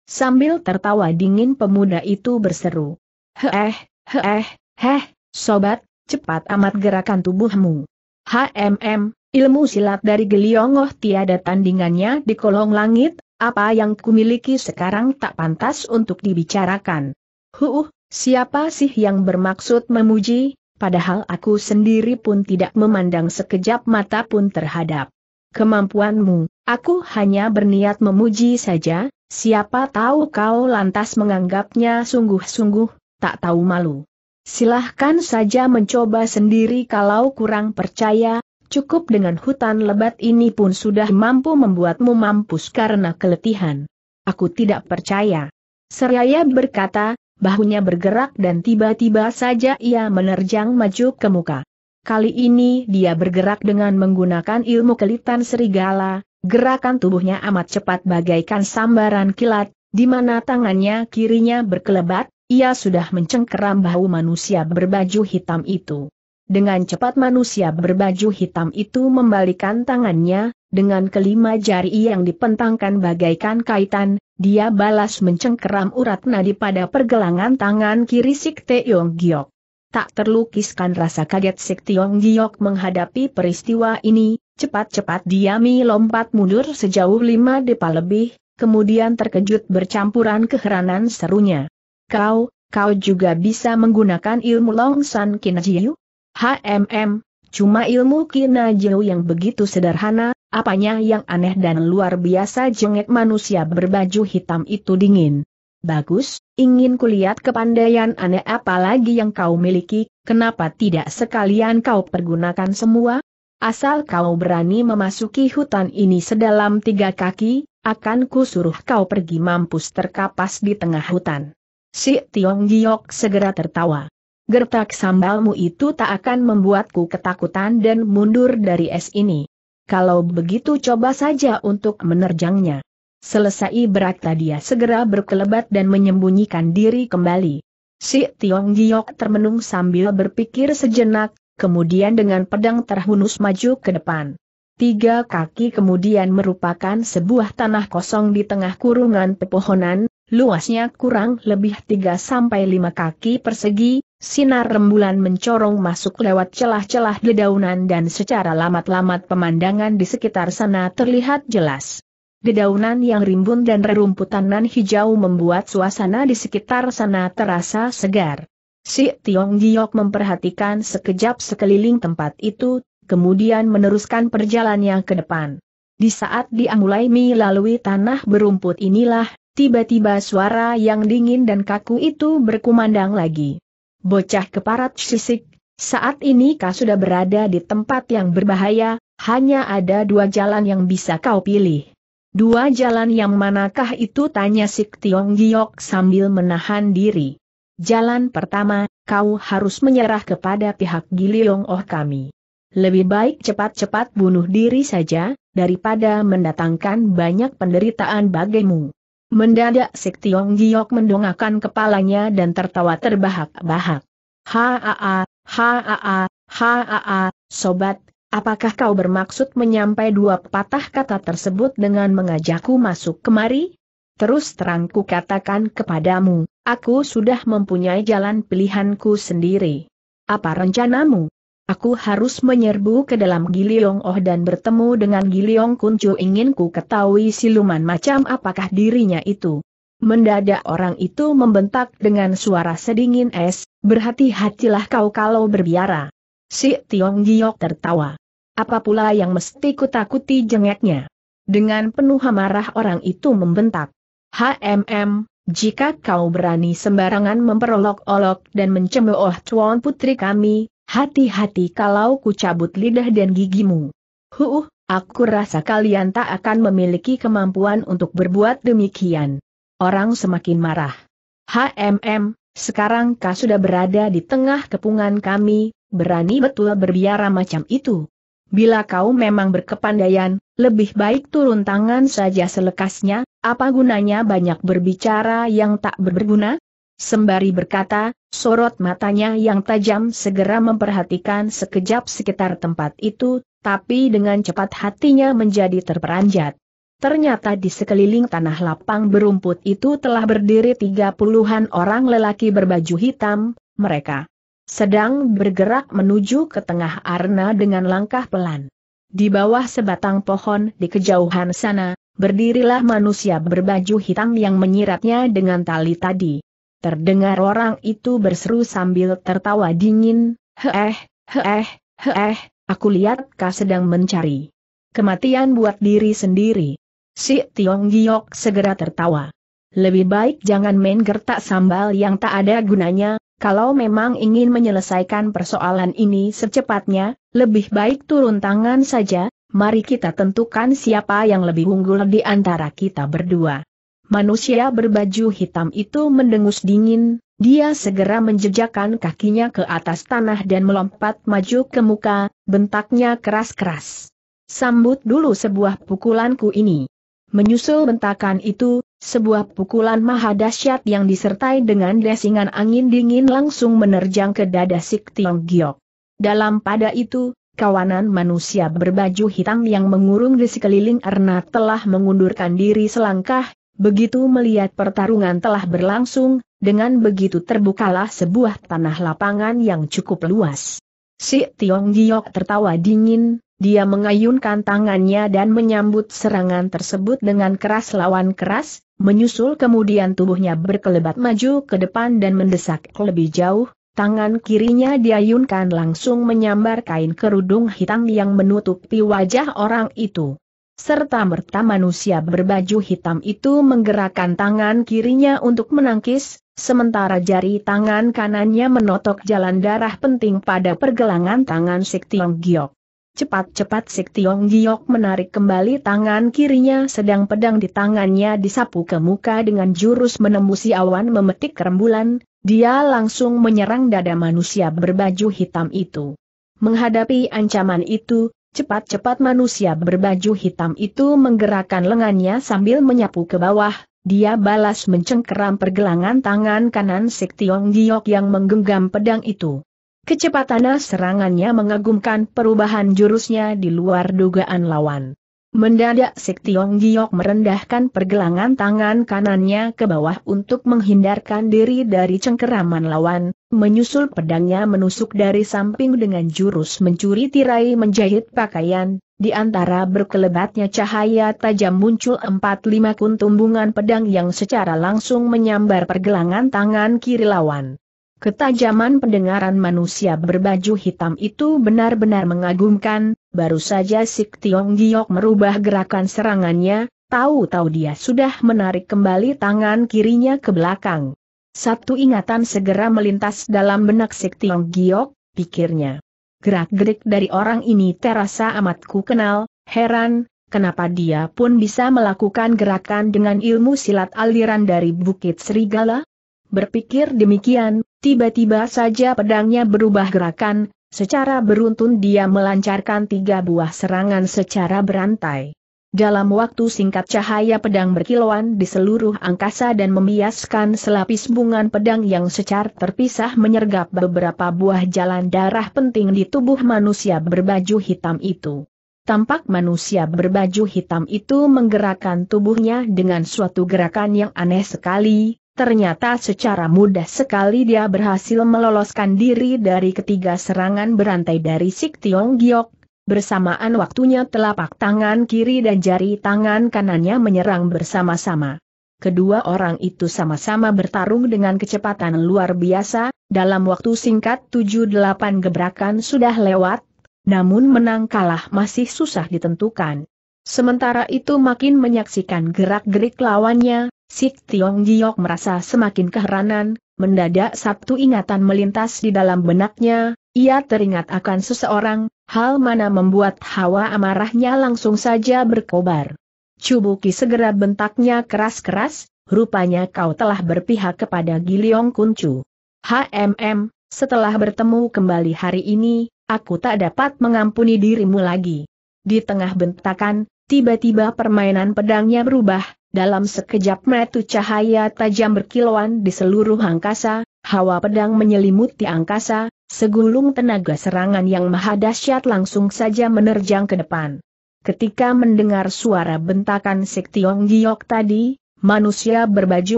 Sambil tertawa dingin pemuda itu berseru. Heeh, heeh, heh, sobat, cepat amat gerakan tubuhmu. HMM, Ilmu silat dari Geliongoh tiada tandingannya di kolong langit, apa yang kumiliki sekarang tak pantas untuk dibicarakan. Huh, siapa sih yang bermaksud memuji, padahal aku sendiri pun tidak memandang sekejap mata pun terhadap kemampuanmu, aku hanya berniat memuji saja, siapa tahu kau lantas menganggapnya sungguh-sungguh, tak tahu malu. Silahkan saja mencoba sendiri kalau kurang percaya, cukup dengan hutan lebat ini pun sudah mampu membuatmu mampus karena keletihan. Aku tidak percaya. Seraya berkata, bahunya bergerak dan tiba-tiba saja ia menerjang maju ke muka. Kali ini dia bergerak dengan menggunakan ilmu kelitan serigala, gerakan tubuhnya amat cepat bagaikan sambaran kilat, di mana tangannya kirinya berkelebat, ia sudah mencengkeram bahu manusia berbaju hitam itu. Dengan cepat manusia berbaju hitam itu membalikan tangannya, dengan kelima jari yang dipentangkan bagaikan kaitan, dia balas mencengkeram urat nadi pada pergelangan tangan kiri Sik Teong Giok. Tak terlukiskan rasa kaget Sik Teong Giok menghadapi peristiwa ini, cepat-cepat diami lompat mundur sejauh lima depa lebih, kemudian terkejut bercampuran keheranan serunya. Kau, kau juga bisa menggunakan ilmu Long San Jiu? HMM, cuma ilmu kina jiu yang begitu sederhana, apanya yang aneh dan luar biasa jengek manusia berbaju hitam itu dingin. Bagus, ingin kulihat kepandaian aneh apalagi yang kau miliki, kenapa tidak sekalian kau pergunakan semua? Asal kau berani memasuki hutan ini sedalam tiga kaki, akan suruh kau pergi mampus terkapas di tengah hutan. Si Tiong Giok segera tertawa gertak sambalmu itu tak akan membuatku ketakutan dan mundur dari es ini. Kalau begitu coba saja untuk menerjangnya. Selesai berakta dia segera berkelebat dan menyembunyikan diri kembali. Si Tiong Giok termenung sambil berpikir sejenak, kemudian dengan pedang terhunus maju ke depan. Tiga kaki kemudian merupakan sebuah tanah kosong di tengah kurungan pepohonan, luasnya kurang lebih 3-5 kaki persegi, sinar rembulan mencorong masuk lewat celah-celah dedaunan dan secara lamat-lamat pemandangan di sekitar sana terlihat jelas. Dedaunan yang rimbun dan rerumputan nan hijau membuat suasana di sekitar sana terasa segar. Si Tiong Giok memperhatikan sekejap sekeliling tempat itu, kemudian meneruskan perjalanannya ke depan. Di saat dia mulai melalui tanah berumput inilah, Tiba-tiba suara yang dingin dan kaku itu berkumandang lagi. Bocah keparat sisik, saat ini kau sudah berada di tempat yang berbahaya, hanya ada dua jalan yang bisa kau pilih. Dua jalan yang manakah itu tanya Sik Tiong Giok sambil menahan diri. Jalan pertama, kau harus menyerah kepada pihak Giliong Oh kami. Lebih baik cepat-cepat bunuh diri saja, daripada mendatangkan banyak penderitaan bagimu. Mendadak Sik Tiong Giok mendongakkan kepalanya dan tertawa terbahak-bahak. Haa, haa, haa, sobat, apakah kau bermaksud menyampai dua patah kata tersebut dengan mengajakku masuk kemari? Terus terangku katakan kepadamu, aku sudah mempunyai jalan pilihanku sendiri. Apa rencanamu? Aku harus menyerbu ke dalam Giliong Oh dan bertemu dengan Giliong Kuncu ingin ku ketahui siluman macam apakah dirinya itu. Mendadak orang itu membentak dengan suara sedingin es, berhati-hatilah kau kalau berbiara. Si Tiong Giok tertawa. Apa pula yang mesti kutakuti jengeknya? Dengan penuh amarah orang itu membentak. HMM, jika kau berani sembarangan memperolok-olok dan mencemooh tuan putri kami, Hati-hati kalau ku cabut lidah dan gigimu. Huh, aku rasa kalian tak akan memiliki kemampuan untuk berbuat demikian. Orang semakin marah. HMM, sekarang kau sudah berada di tengah kepungan kami, berani betul berbiara macam itu. Bila kau memang berkepandaian, lebih baik turun tangan saja selekasnya, apa gunanya banyak berbicara yang tak berguna? Sembari berkata, sorot matanya yang tajam segera memperhatikan sekejap sekitar tempat itu, tapi dengan cepat hatinya menjadi terperanjat. Ternyata di sekeliling tanah lapang berumput itu telah berdiri tiga puluhan orang lelaki berbaju hitam, mereka sedang bergerak menuju ke tengah arena dengan langkah pelan. Di bawah sebatang pohon di kejauhan sana, berdirilah manusia berbaju hitam yang menyiratnya dengan tali tadi. Terdengar orang itu berseru sambil tertawa dingin, heeh, heeh, heeh, aku lihat kau sedang mencari kematian buat diri sendiri. Si Tiong Giok segera tertawa. Lebih baik jangan main gertak sambal yang tak ada gunanya, kalau memang ingin menyelesaikan persoalan ini secepatnya, lebih baik turun tangan saja, mari kita tentukan siapa yang lebih unggul di antara kita berdua. Manusia berbaju hitam itu mendengus dingin, dia segera menjejakkan kakinya ke atas tanah dan melompat maju ke muka, bentaknya keras-keras. Sambut dulu sebuah pukulanku ini. Menyusul bentakan itu, sebuah pukulan maha dahsyat yang disertai dengan desingan angin dingin langsung menerjang ke dada Sik Tiong Giok. Dalam pada itu, kawanan manusia berbaju hitam yang mengurung di sekeliling Erna telah mengundurkan diri selangkah, Begitu melihat pertarungan telah berlangsung, dengan begitu terbukalah sebuah tanah lapangan yang cukup luas. Si Tiong Giok tertawa dingin, dia mengayunkan tangannya dan menyambut serangan tersebut dengan keras lawan keras, menyusul kemudian tubuhnya berkelebat maju ke depan dan mendesak lebih jauh, tangan kirinya diayunkan langsung menyambar kain kerudung hitam yang menutupi wajah orang itu serta merta manusia berbaju hitam itu menggerakkan tangan kirinya untuk menangkis, sementara jari tangan kanannya menotok jalan darah penting pada pergelangan tangan Sik Tiong Giok. Cepat-cepat Sik Tiong Giok menarik kembali tangan kirinya sedang pedang di tangannya disapu ke muka dengan jurus menembusi awan memetik rembulan, dia langsung menyerang dada manusia berbaju hitam itu. Menghadapi ancaman itu, Cepat-cepat manusia berbaju hitam itu menggerakkan lengannya sambil menyapu ke bawah, dia balas mencengkeram pergelangan tangan kanan Sik Tiong Giok yang menggenggam pedang itu. Kecepatan serangannya mengagumkan perubahan jurusnya di luar dugaan lawan. Mendadak Sik Tiong Giok merendahkan pergelangan tangan kanannya ke bawah untuk menghindarkan diri dari cengkeraman lawan, Menyusul pedangnya menusuk dari samping dengan jurus mencuri tirai menjahit pakaian, di antara berkelebatnya cahaya tajam muncul empat lima kuntumbungan pedang yang secara langsung menyambar pergelangan tangan kiri lawan. Ketajaman pendengaran manusia berbaju hitam itu benar-benar mengagumkan, baru saja Sik Tiong Giok merubah gerakan serangannya, tahu-tahu dia sudah menarik kembali tangan kirinya ke belakang. Satu ingatan segera melintas dalam benak Sik Tiong Giok, pikirnya. Gerak-gerik dari orang ini terasa amat ku kenal, heran, kenapa dia pun bisa melakukan gerakan dengan ilmu silat aliran dari Bukit Serigala? Berpikir demikian, tiba-tiba saja pedangnya berubah gerakan, secara beruntun dia melancarkan tiga buah serangan secara berantai. Dalam waktu singkat cahaya pedang berkilauan di seluruh angkasa dan membiaskan selapis bunga pedang yang secara terpisah menyergap beberapa buah jalan darah penting di tubuh manusia berbaju hitam itu. Tampak manusia berbaju hitam itu menggerakkan tubuhnya dengan suatu gerakan yang aneh sekali, ternyata secara mudah sekali dia berhasil meloloskan diri dari ketiga serangan berantai dari Sik Tiong Giok, bersamaan waktunya telapak tangan kiri dan jari tangan kanannya menyerang bersama-sama. Kedua orang itu sama-sama bertarung dengan kecepatan luar biasa, dalam waktu singkat 7-8 gebrakan sudah lewat, namun menang kalah masih susah ditentukan. Sementara itu makin menyaksikan gerak-gerik lawannya, Sik Tiong Giok merasa semakin keheranan, mendadak satu ingatan melintas di dalam benaknya, ia teringat akan seseorang, hal mana membuat hawa amarahnya langsung saja berkobar. Cubuki segera bentaknya keras-keras, rupanya kau telah berpihak kepada Giliong Kuncu. HMM, setelah bertemu kembali hari ini, aku tak dapat mengampuni dirimu lagi. Di tengah bentakan, tiba-tiba permainan pedangnya berubah, dalam sekejap metu cahaya tajam berkilauan di seluruh angkasa, hawa pedang menyelimuti angkasa, Segulung tenaga serangan yang maha dahsyat langsung saja menerjang ke depan. Ketika mendengar suara bentakan Sektiong Giok tadi, manusia berbaju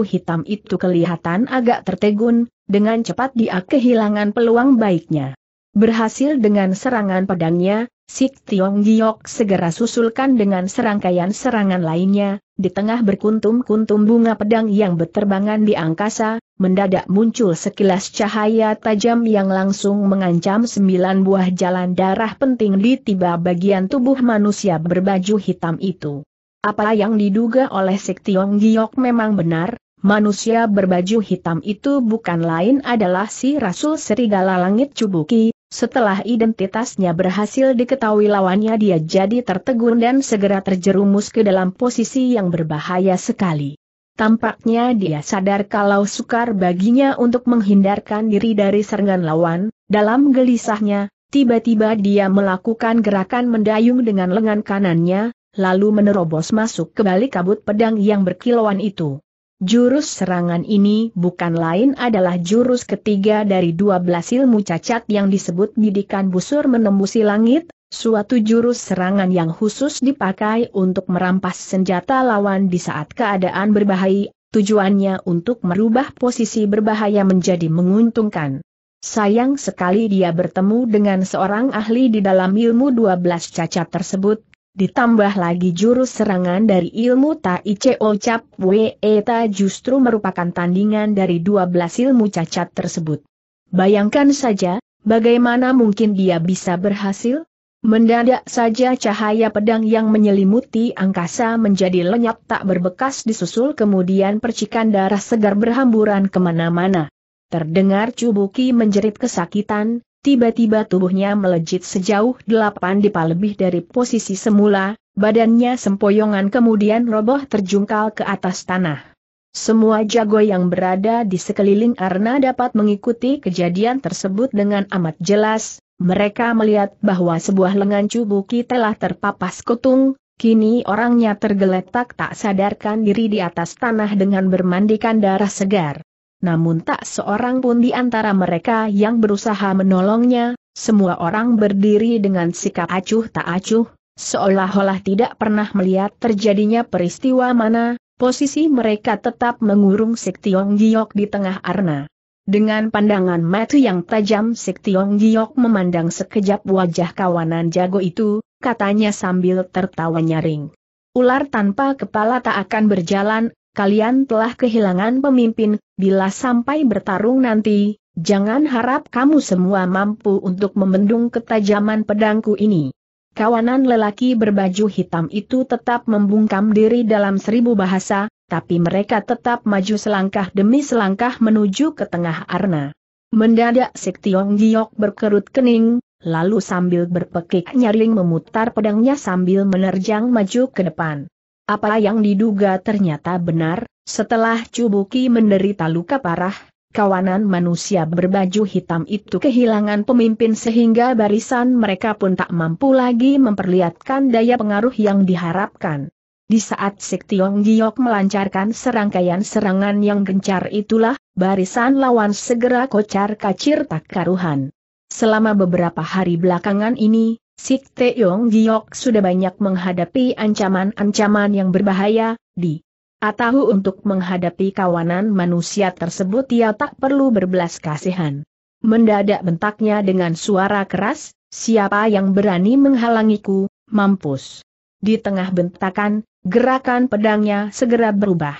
hitam itu kelihatan agak tertegun, dengan cepat dia kehilangan peluang baiknya. Berhasil dengan serangan pedangnya, Sik Tiong Giok segera susulkan dengan serangkaian serangan lainnya, di tengah berkuntum-kuntum bunga pedang yang berterbangan di angkasa, mendadak muncul sekilas cahaya tajam yang langsung mengancam sembilan buah jalan darah penting di tiba bagian tubuh manusia berbaju hitam itu. Apa yang diduga oleh Sektiong Giok memang benar, manusia berbaju hitam itu bukan lain adalah si Rasul Serigala Langit Cubuki, setelah identitasnya berhasil diketahui lawannya dia jadi tertegun dan segera terjerumus ke dalam posisi yang berbahaya sekali. Tampaknya dia sadar kalau sukar baginya untuk menghindarkan diri dari serangan lawan, dalam gelisahnya, tiba-tiba dia melakukan gerakan mendayung dengan lengan kanannya, lalu menerobos masuk ke balik kabut pedang yang berkilauan itu. Jurus serangan ini bukan lain adalah jurus ketiga dari dua belas ilmu cacat yang disebut didikan busur menembusi langit, Suatu jurus serangan yang khusus dipakai untuk merampas senjata lawan di saat keadaan berbahaya, tujuannya untuk merubah posisi berbahaya menjadi menguntungkan. Sayang sekali dia bertemu dengan seorang ahli di dalam ilmu 12 cacat tersebut, ditambah lagi jurus serangan dari ilmu Tai Cheo Cap We Eta justru merupakan tandingan dari 12 ilmu cacat tersebut. Bayangkan saja, bagaimana mungkin dia bisa berhasil? Mendadak saja cahaya pedang yang menyelimuti angkasa menjadi lenyap tak berbekas disusul kemudian percikan darah segar berhamburan kemana-mana. Terdengar Cubuki menjerit kesakitan, tiba-tiba tubuhnya melejit sejauh delapan dipa lebih dari posisi semula, badannya sempoyongan kemudian roboh terjungkal ke atas tanah. Semua jago yang berada di sekeliling Arna dapat mengikuti kejadian tersebut dengan amat jelas, mereka melihat bahwa sebuah lengan cubuki telah terpapas kutung, kini orangnya tergeletak tak sadarkan diri di atas tanah dengan bermandikan darah segar. Namun tak seorang pun di antara mereka yang berusaha menolongnya, semua orang berdiri dengan sikap acuh tak acuh, seolah-olah tidak pernah melihat terjadinya peristiwa mana, posisi mereka tetap mengurung Sik Tiong Giok di tengah arna. Dengan pandangan mata yang tajam Sik Tiong Giok memandang sekejap wajah kawanan jago itu, katanya sambil tertawa nyaring. Ular tanpa kepala tak akan berjalan, kalian telah kehilangan pemimpin, bila sampai bertarung nanti, jangan harap kamu semua mampu untuk membendung ketajaman pedangku ini. Kawanan lelaki berbaju hitam itu tetap membungkam diri dalam seribu bahasa, tapi mereka tetap maju selangkah demi selangkah menuju ke tengah arna. Mendadak Sik Tiong Giok berkerut kening, lalu sambil berpekik nyaring memutar pedangnya sambil menerjang maju ke depan. Apa yang diduga ternyata benar, setelah Cubuki menderita luka parah, kawanan manusia berbaju hitam itu kehilangan pemimpin sehingga barisan mereka pun tak mampu lagi memperlihatkan daya pengaruh yang diharapkan. Di saat Sektiong Giok melancarkan serangkaian serangan yang gencar itulah, barisan lawan segera kocar kacir tak karuhan. Selama beberapa hari belakangan ini, Sik Teong Giok sudah banyak menghadapi ancaman-ancaman yang berbahaya, di Atahu untuk menghadapi kawanan manusia tersebut ia tak perlu berbelas kasihan. Mendadak bentaknya dengan suara keras, siapa yang berani menghalangiku, mampus. Di tengah bentakan, Gerakan pedangnya segera berubah.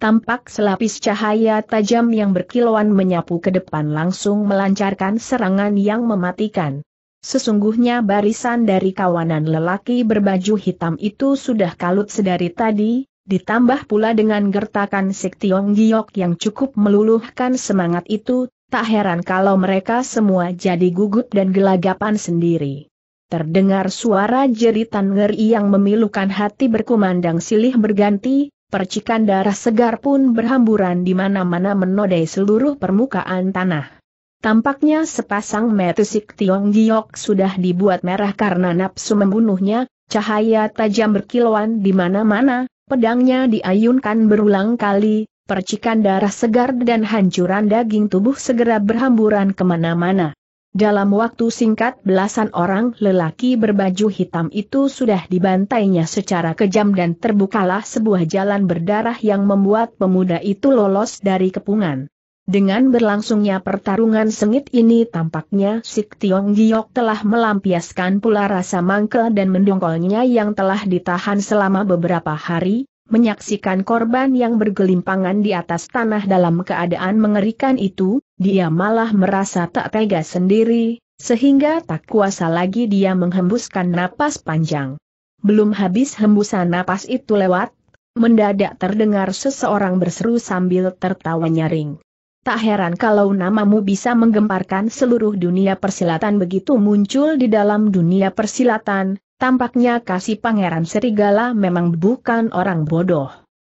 Tampak selapis cahaya tajam yang berkilauan menyapu ke depan langsung melancarkan serangan yang mematikan. Sesungguhnya barisan dari kawanan lelaki berbaju hitam itu sudah kalut sedari tadi, ditambah pula dengan gertakan Sektiong Giok yang cukup meluluhkan semangat itu, tak heran kalau mereka semua jadi gugup dan gelagapan sendiri. Terdengar suara jeritan ngeri yang memilukan hati berkumandang silih berganti, percikan darah segar pun berhamburan di mana-mana menodai seluruh permukaan tanah. Tampaknya sepasang metusik Tiong Giok sudah dibuat merah karena nafsu membunuhnya, cahaya tajam berkilauan di mana-mana, pedangnya diayunkan berulang kali, percikan darah segar dan hancuran daging tubuh segera berhamburan kemana-mana. Dalam waktu singkat belasan orang lelaki berbaju hitam itu sudah dibantainya secara kejam dan terbukalah sebuah jalan berdarah yang membuat pemuda itu lolos dari kepungan. Dengan berlangsungnya pertarungan sengit ini tampaknya Sik Tiong Giok telah melampiaskan pula rasa mangkel dan mendongkolnya yang telah ditahan selama beberapa hari, menyaksikan korban yang bergelimpangan di atas tanah dalam keadaan mengerikan itu, dia malah merasa tak tega sendiri, sehingga tak kuasa lagi dia menghembuskan napas panjang. Belum habis hembusan napas itu lewat, mendadak terdengar seseorang berseru sambil tertawa nyaring. Tak heran kalau namamu bisa menggemparkan seluruh dunia persilatan begitu muncul di dalam dunia persilatan, tampaknya kasih pangeran serigala memang bukan orang bodoh.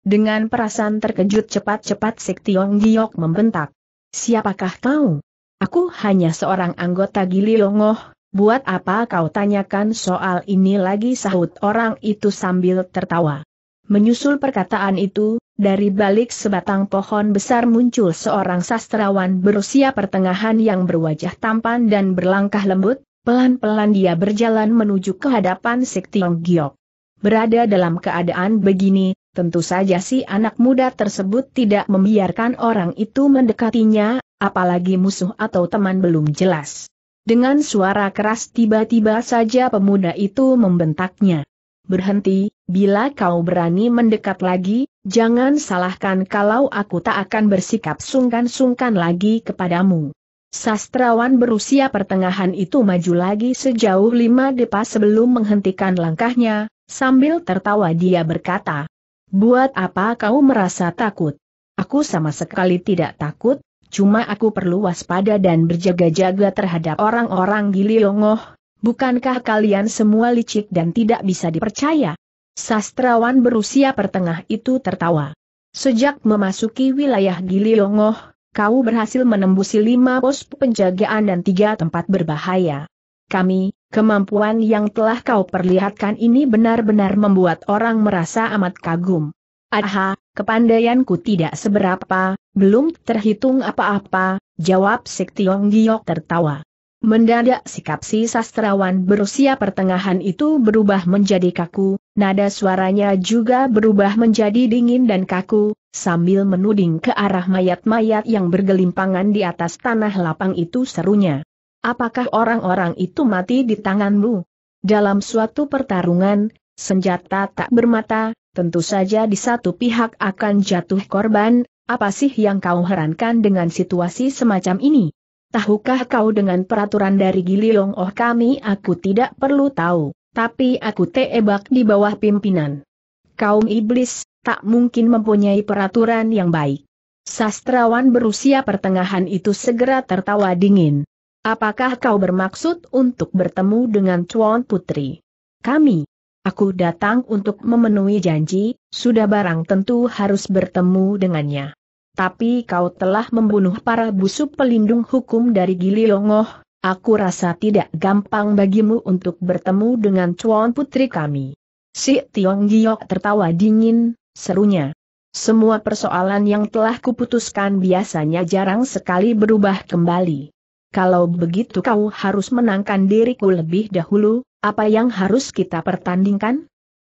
Dengan perasaan terkejut cepat-cepat Sik Tiong Giok membentak. Siapakah kau? Aku hanya seorang anggota Gili Longoh, buat apa kau tanyakan soal ini lagi sahut orang itu sambil tertawa. Menyusul perkataan itu, dari balik sebatang pohon besar muncul seorang sastrawan berusia pertengahan yang berwajah tampan dan berlangkah lembut, pelan-pelan dia berjalan menuju ke hadapan Tiong Giok. Berada dalam keadaan begini, Tentu saja si anak muda tersebut tidak membiarkan orang itu mendekatinya, apalagi musuh atau teman belum jelas. Dengan suara keras tiba-tiba saja pemuda itu membentaknya. Berhenti, bila kau berani mendekat lagi, jangan salahkan kalau aku tak akan bersikap sungkan-sungkan lagi kepadamu. Sastrawan berusia pertengahan itu maju lagi sejauh lima depa sebelum menghentikan langkahnya, sambil tertawa dia berkata, Buat apa kau merasa takut? Aku sama sekali tidak takut, cuma aku perlu waspada dan berjaga-jaga terhadap orang-orang Longoh. bukankah kalian semua licik dan tidak bisa dipercaya? Sastrawan berusia pertengah itu tertawa. Sejak memasuki wilayah Giliongoh, kau berhasil menembusi lima pos penjagaan dan tiga tempat berbahaya. Kami, Kemampuan yang telah kau perlihatkan ini benar-benar membuat orang merasa amat kagum. Aha, kepandaianku tidak seberapa, belum terhitung apa-apa, jawab Sik Tiong Giok tertawa. Mendadak sikap si sastrawan berusia pertengahan itu berubah menjadi kaku, nada suaranya juga berubah menjadi dingin dan kaku, sambil menuding ke arah mayat-mayat yang bergelimpangan di atas tanah lapang itu serunya apakah orang-orang itu mati di tanganmu? Dalam suatu pertarungan, senjata tak bermata, tentu saja di satu pihak akan jatuh korban, apa sih yang kau herankan dengan situasi semacam ini? Tahukah kau dengan peraturan dari Giliong? Oh kami aku tidak perlu tahu, tapi aku tebak di bawah pimpinan. Kaum iblis, tak mungkin mempunyai peraturan yang baik. Sastrawan berusia pertengahan itu segera tertawa dingin. Apakah kau bermaksud untuk bertemu dengan Chuan Putri? Kami. Aku datang untuk memenuhi janji, sudah barang tentu harus bertemu dengannya. Tapi kau telah membunuh para busuk pelindung hukum dari Gili Longoh, aku rasa tidak gampang bagimu untuk bertemu dengan Chuan Putri kami. Si Tiong Giok tertawa dingin, serunya. Semua persoalan yang telah kuputuskan biasanya jarang sekali berubah kembali kalau begitu kau harus menangkan diriku lebih dahulu, apa yang harus kita pertandingkan?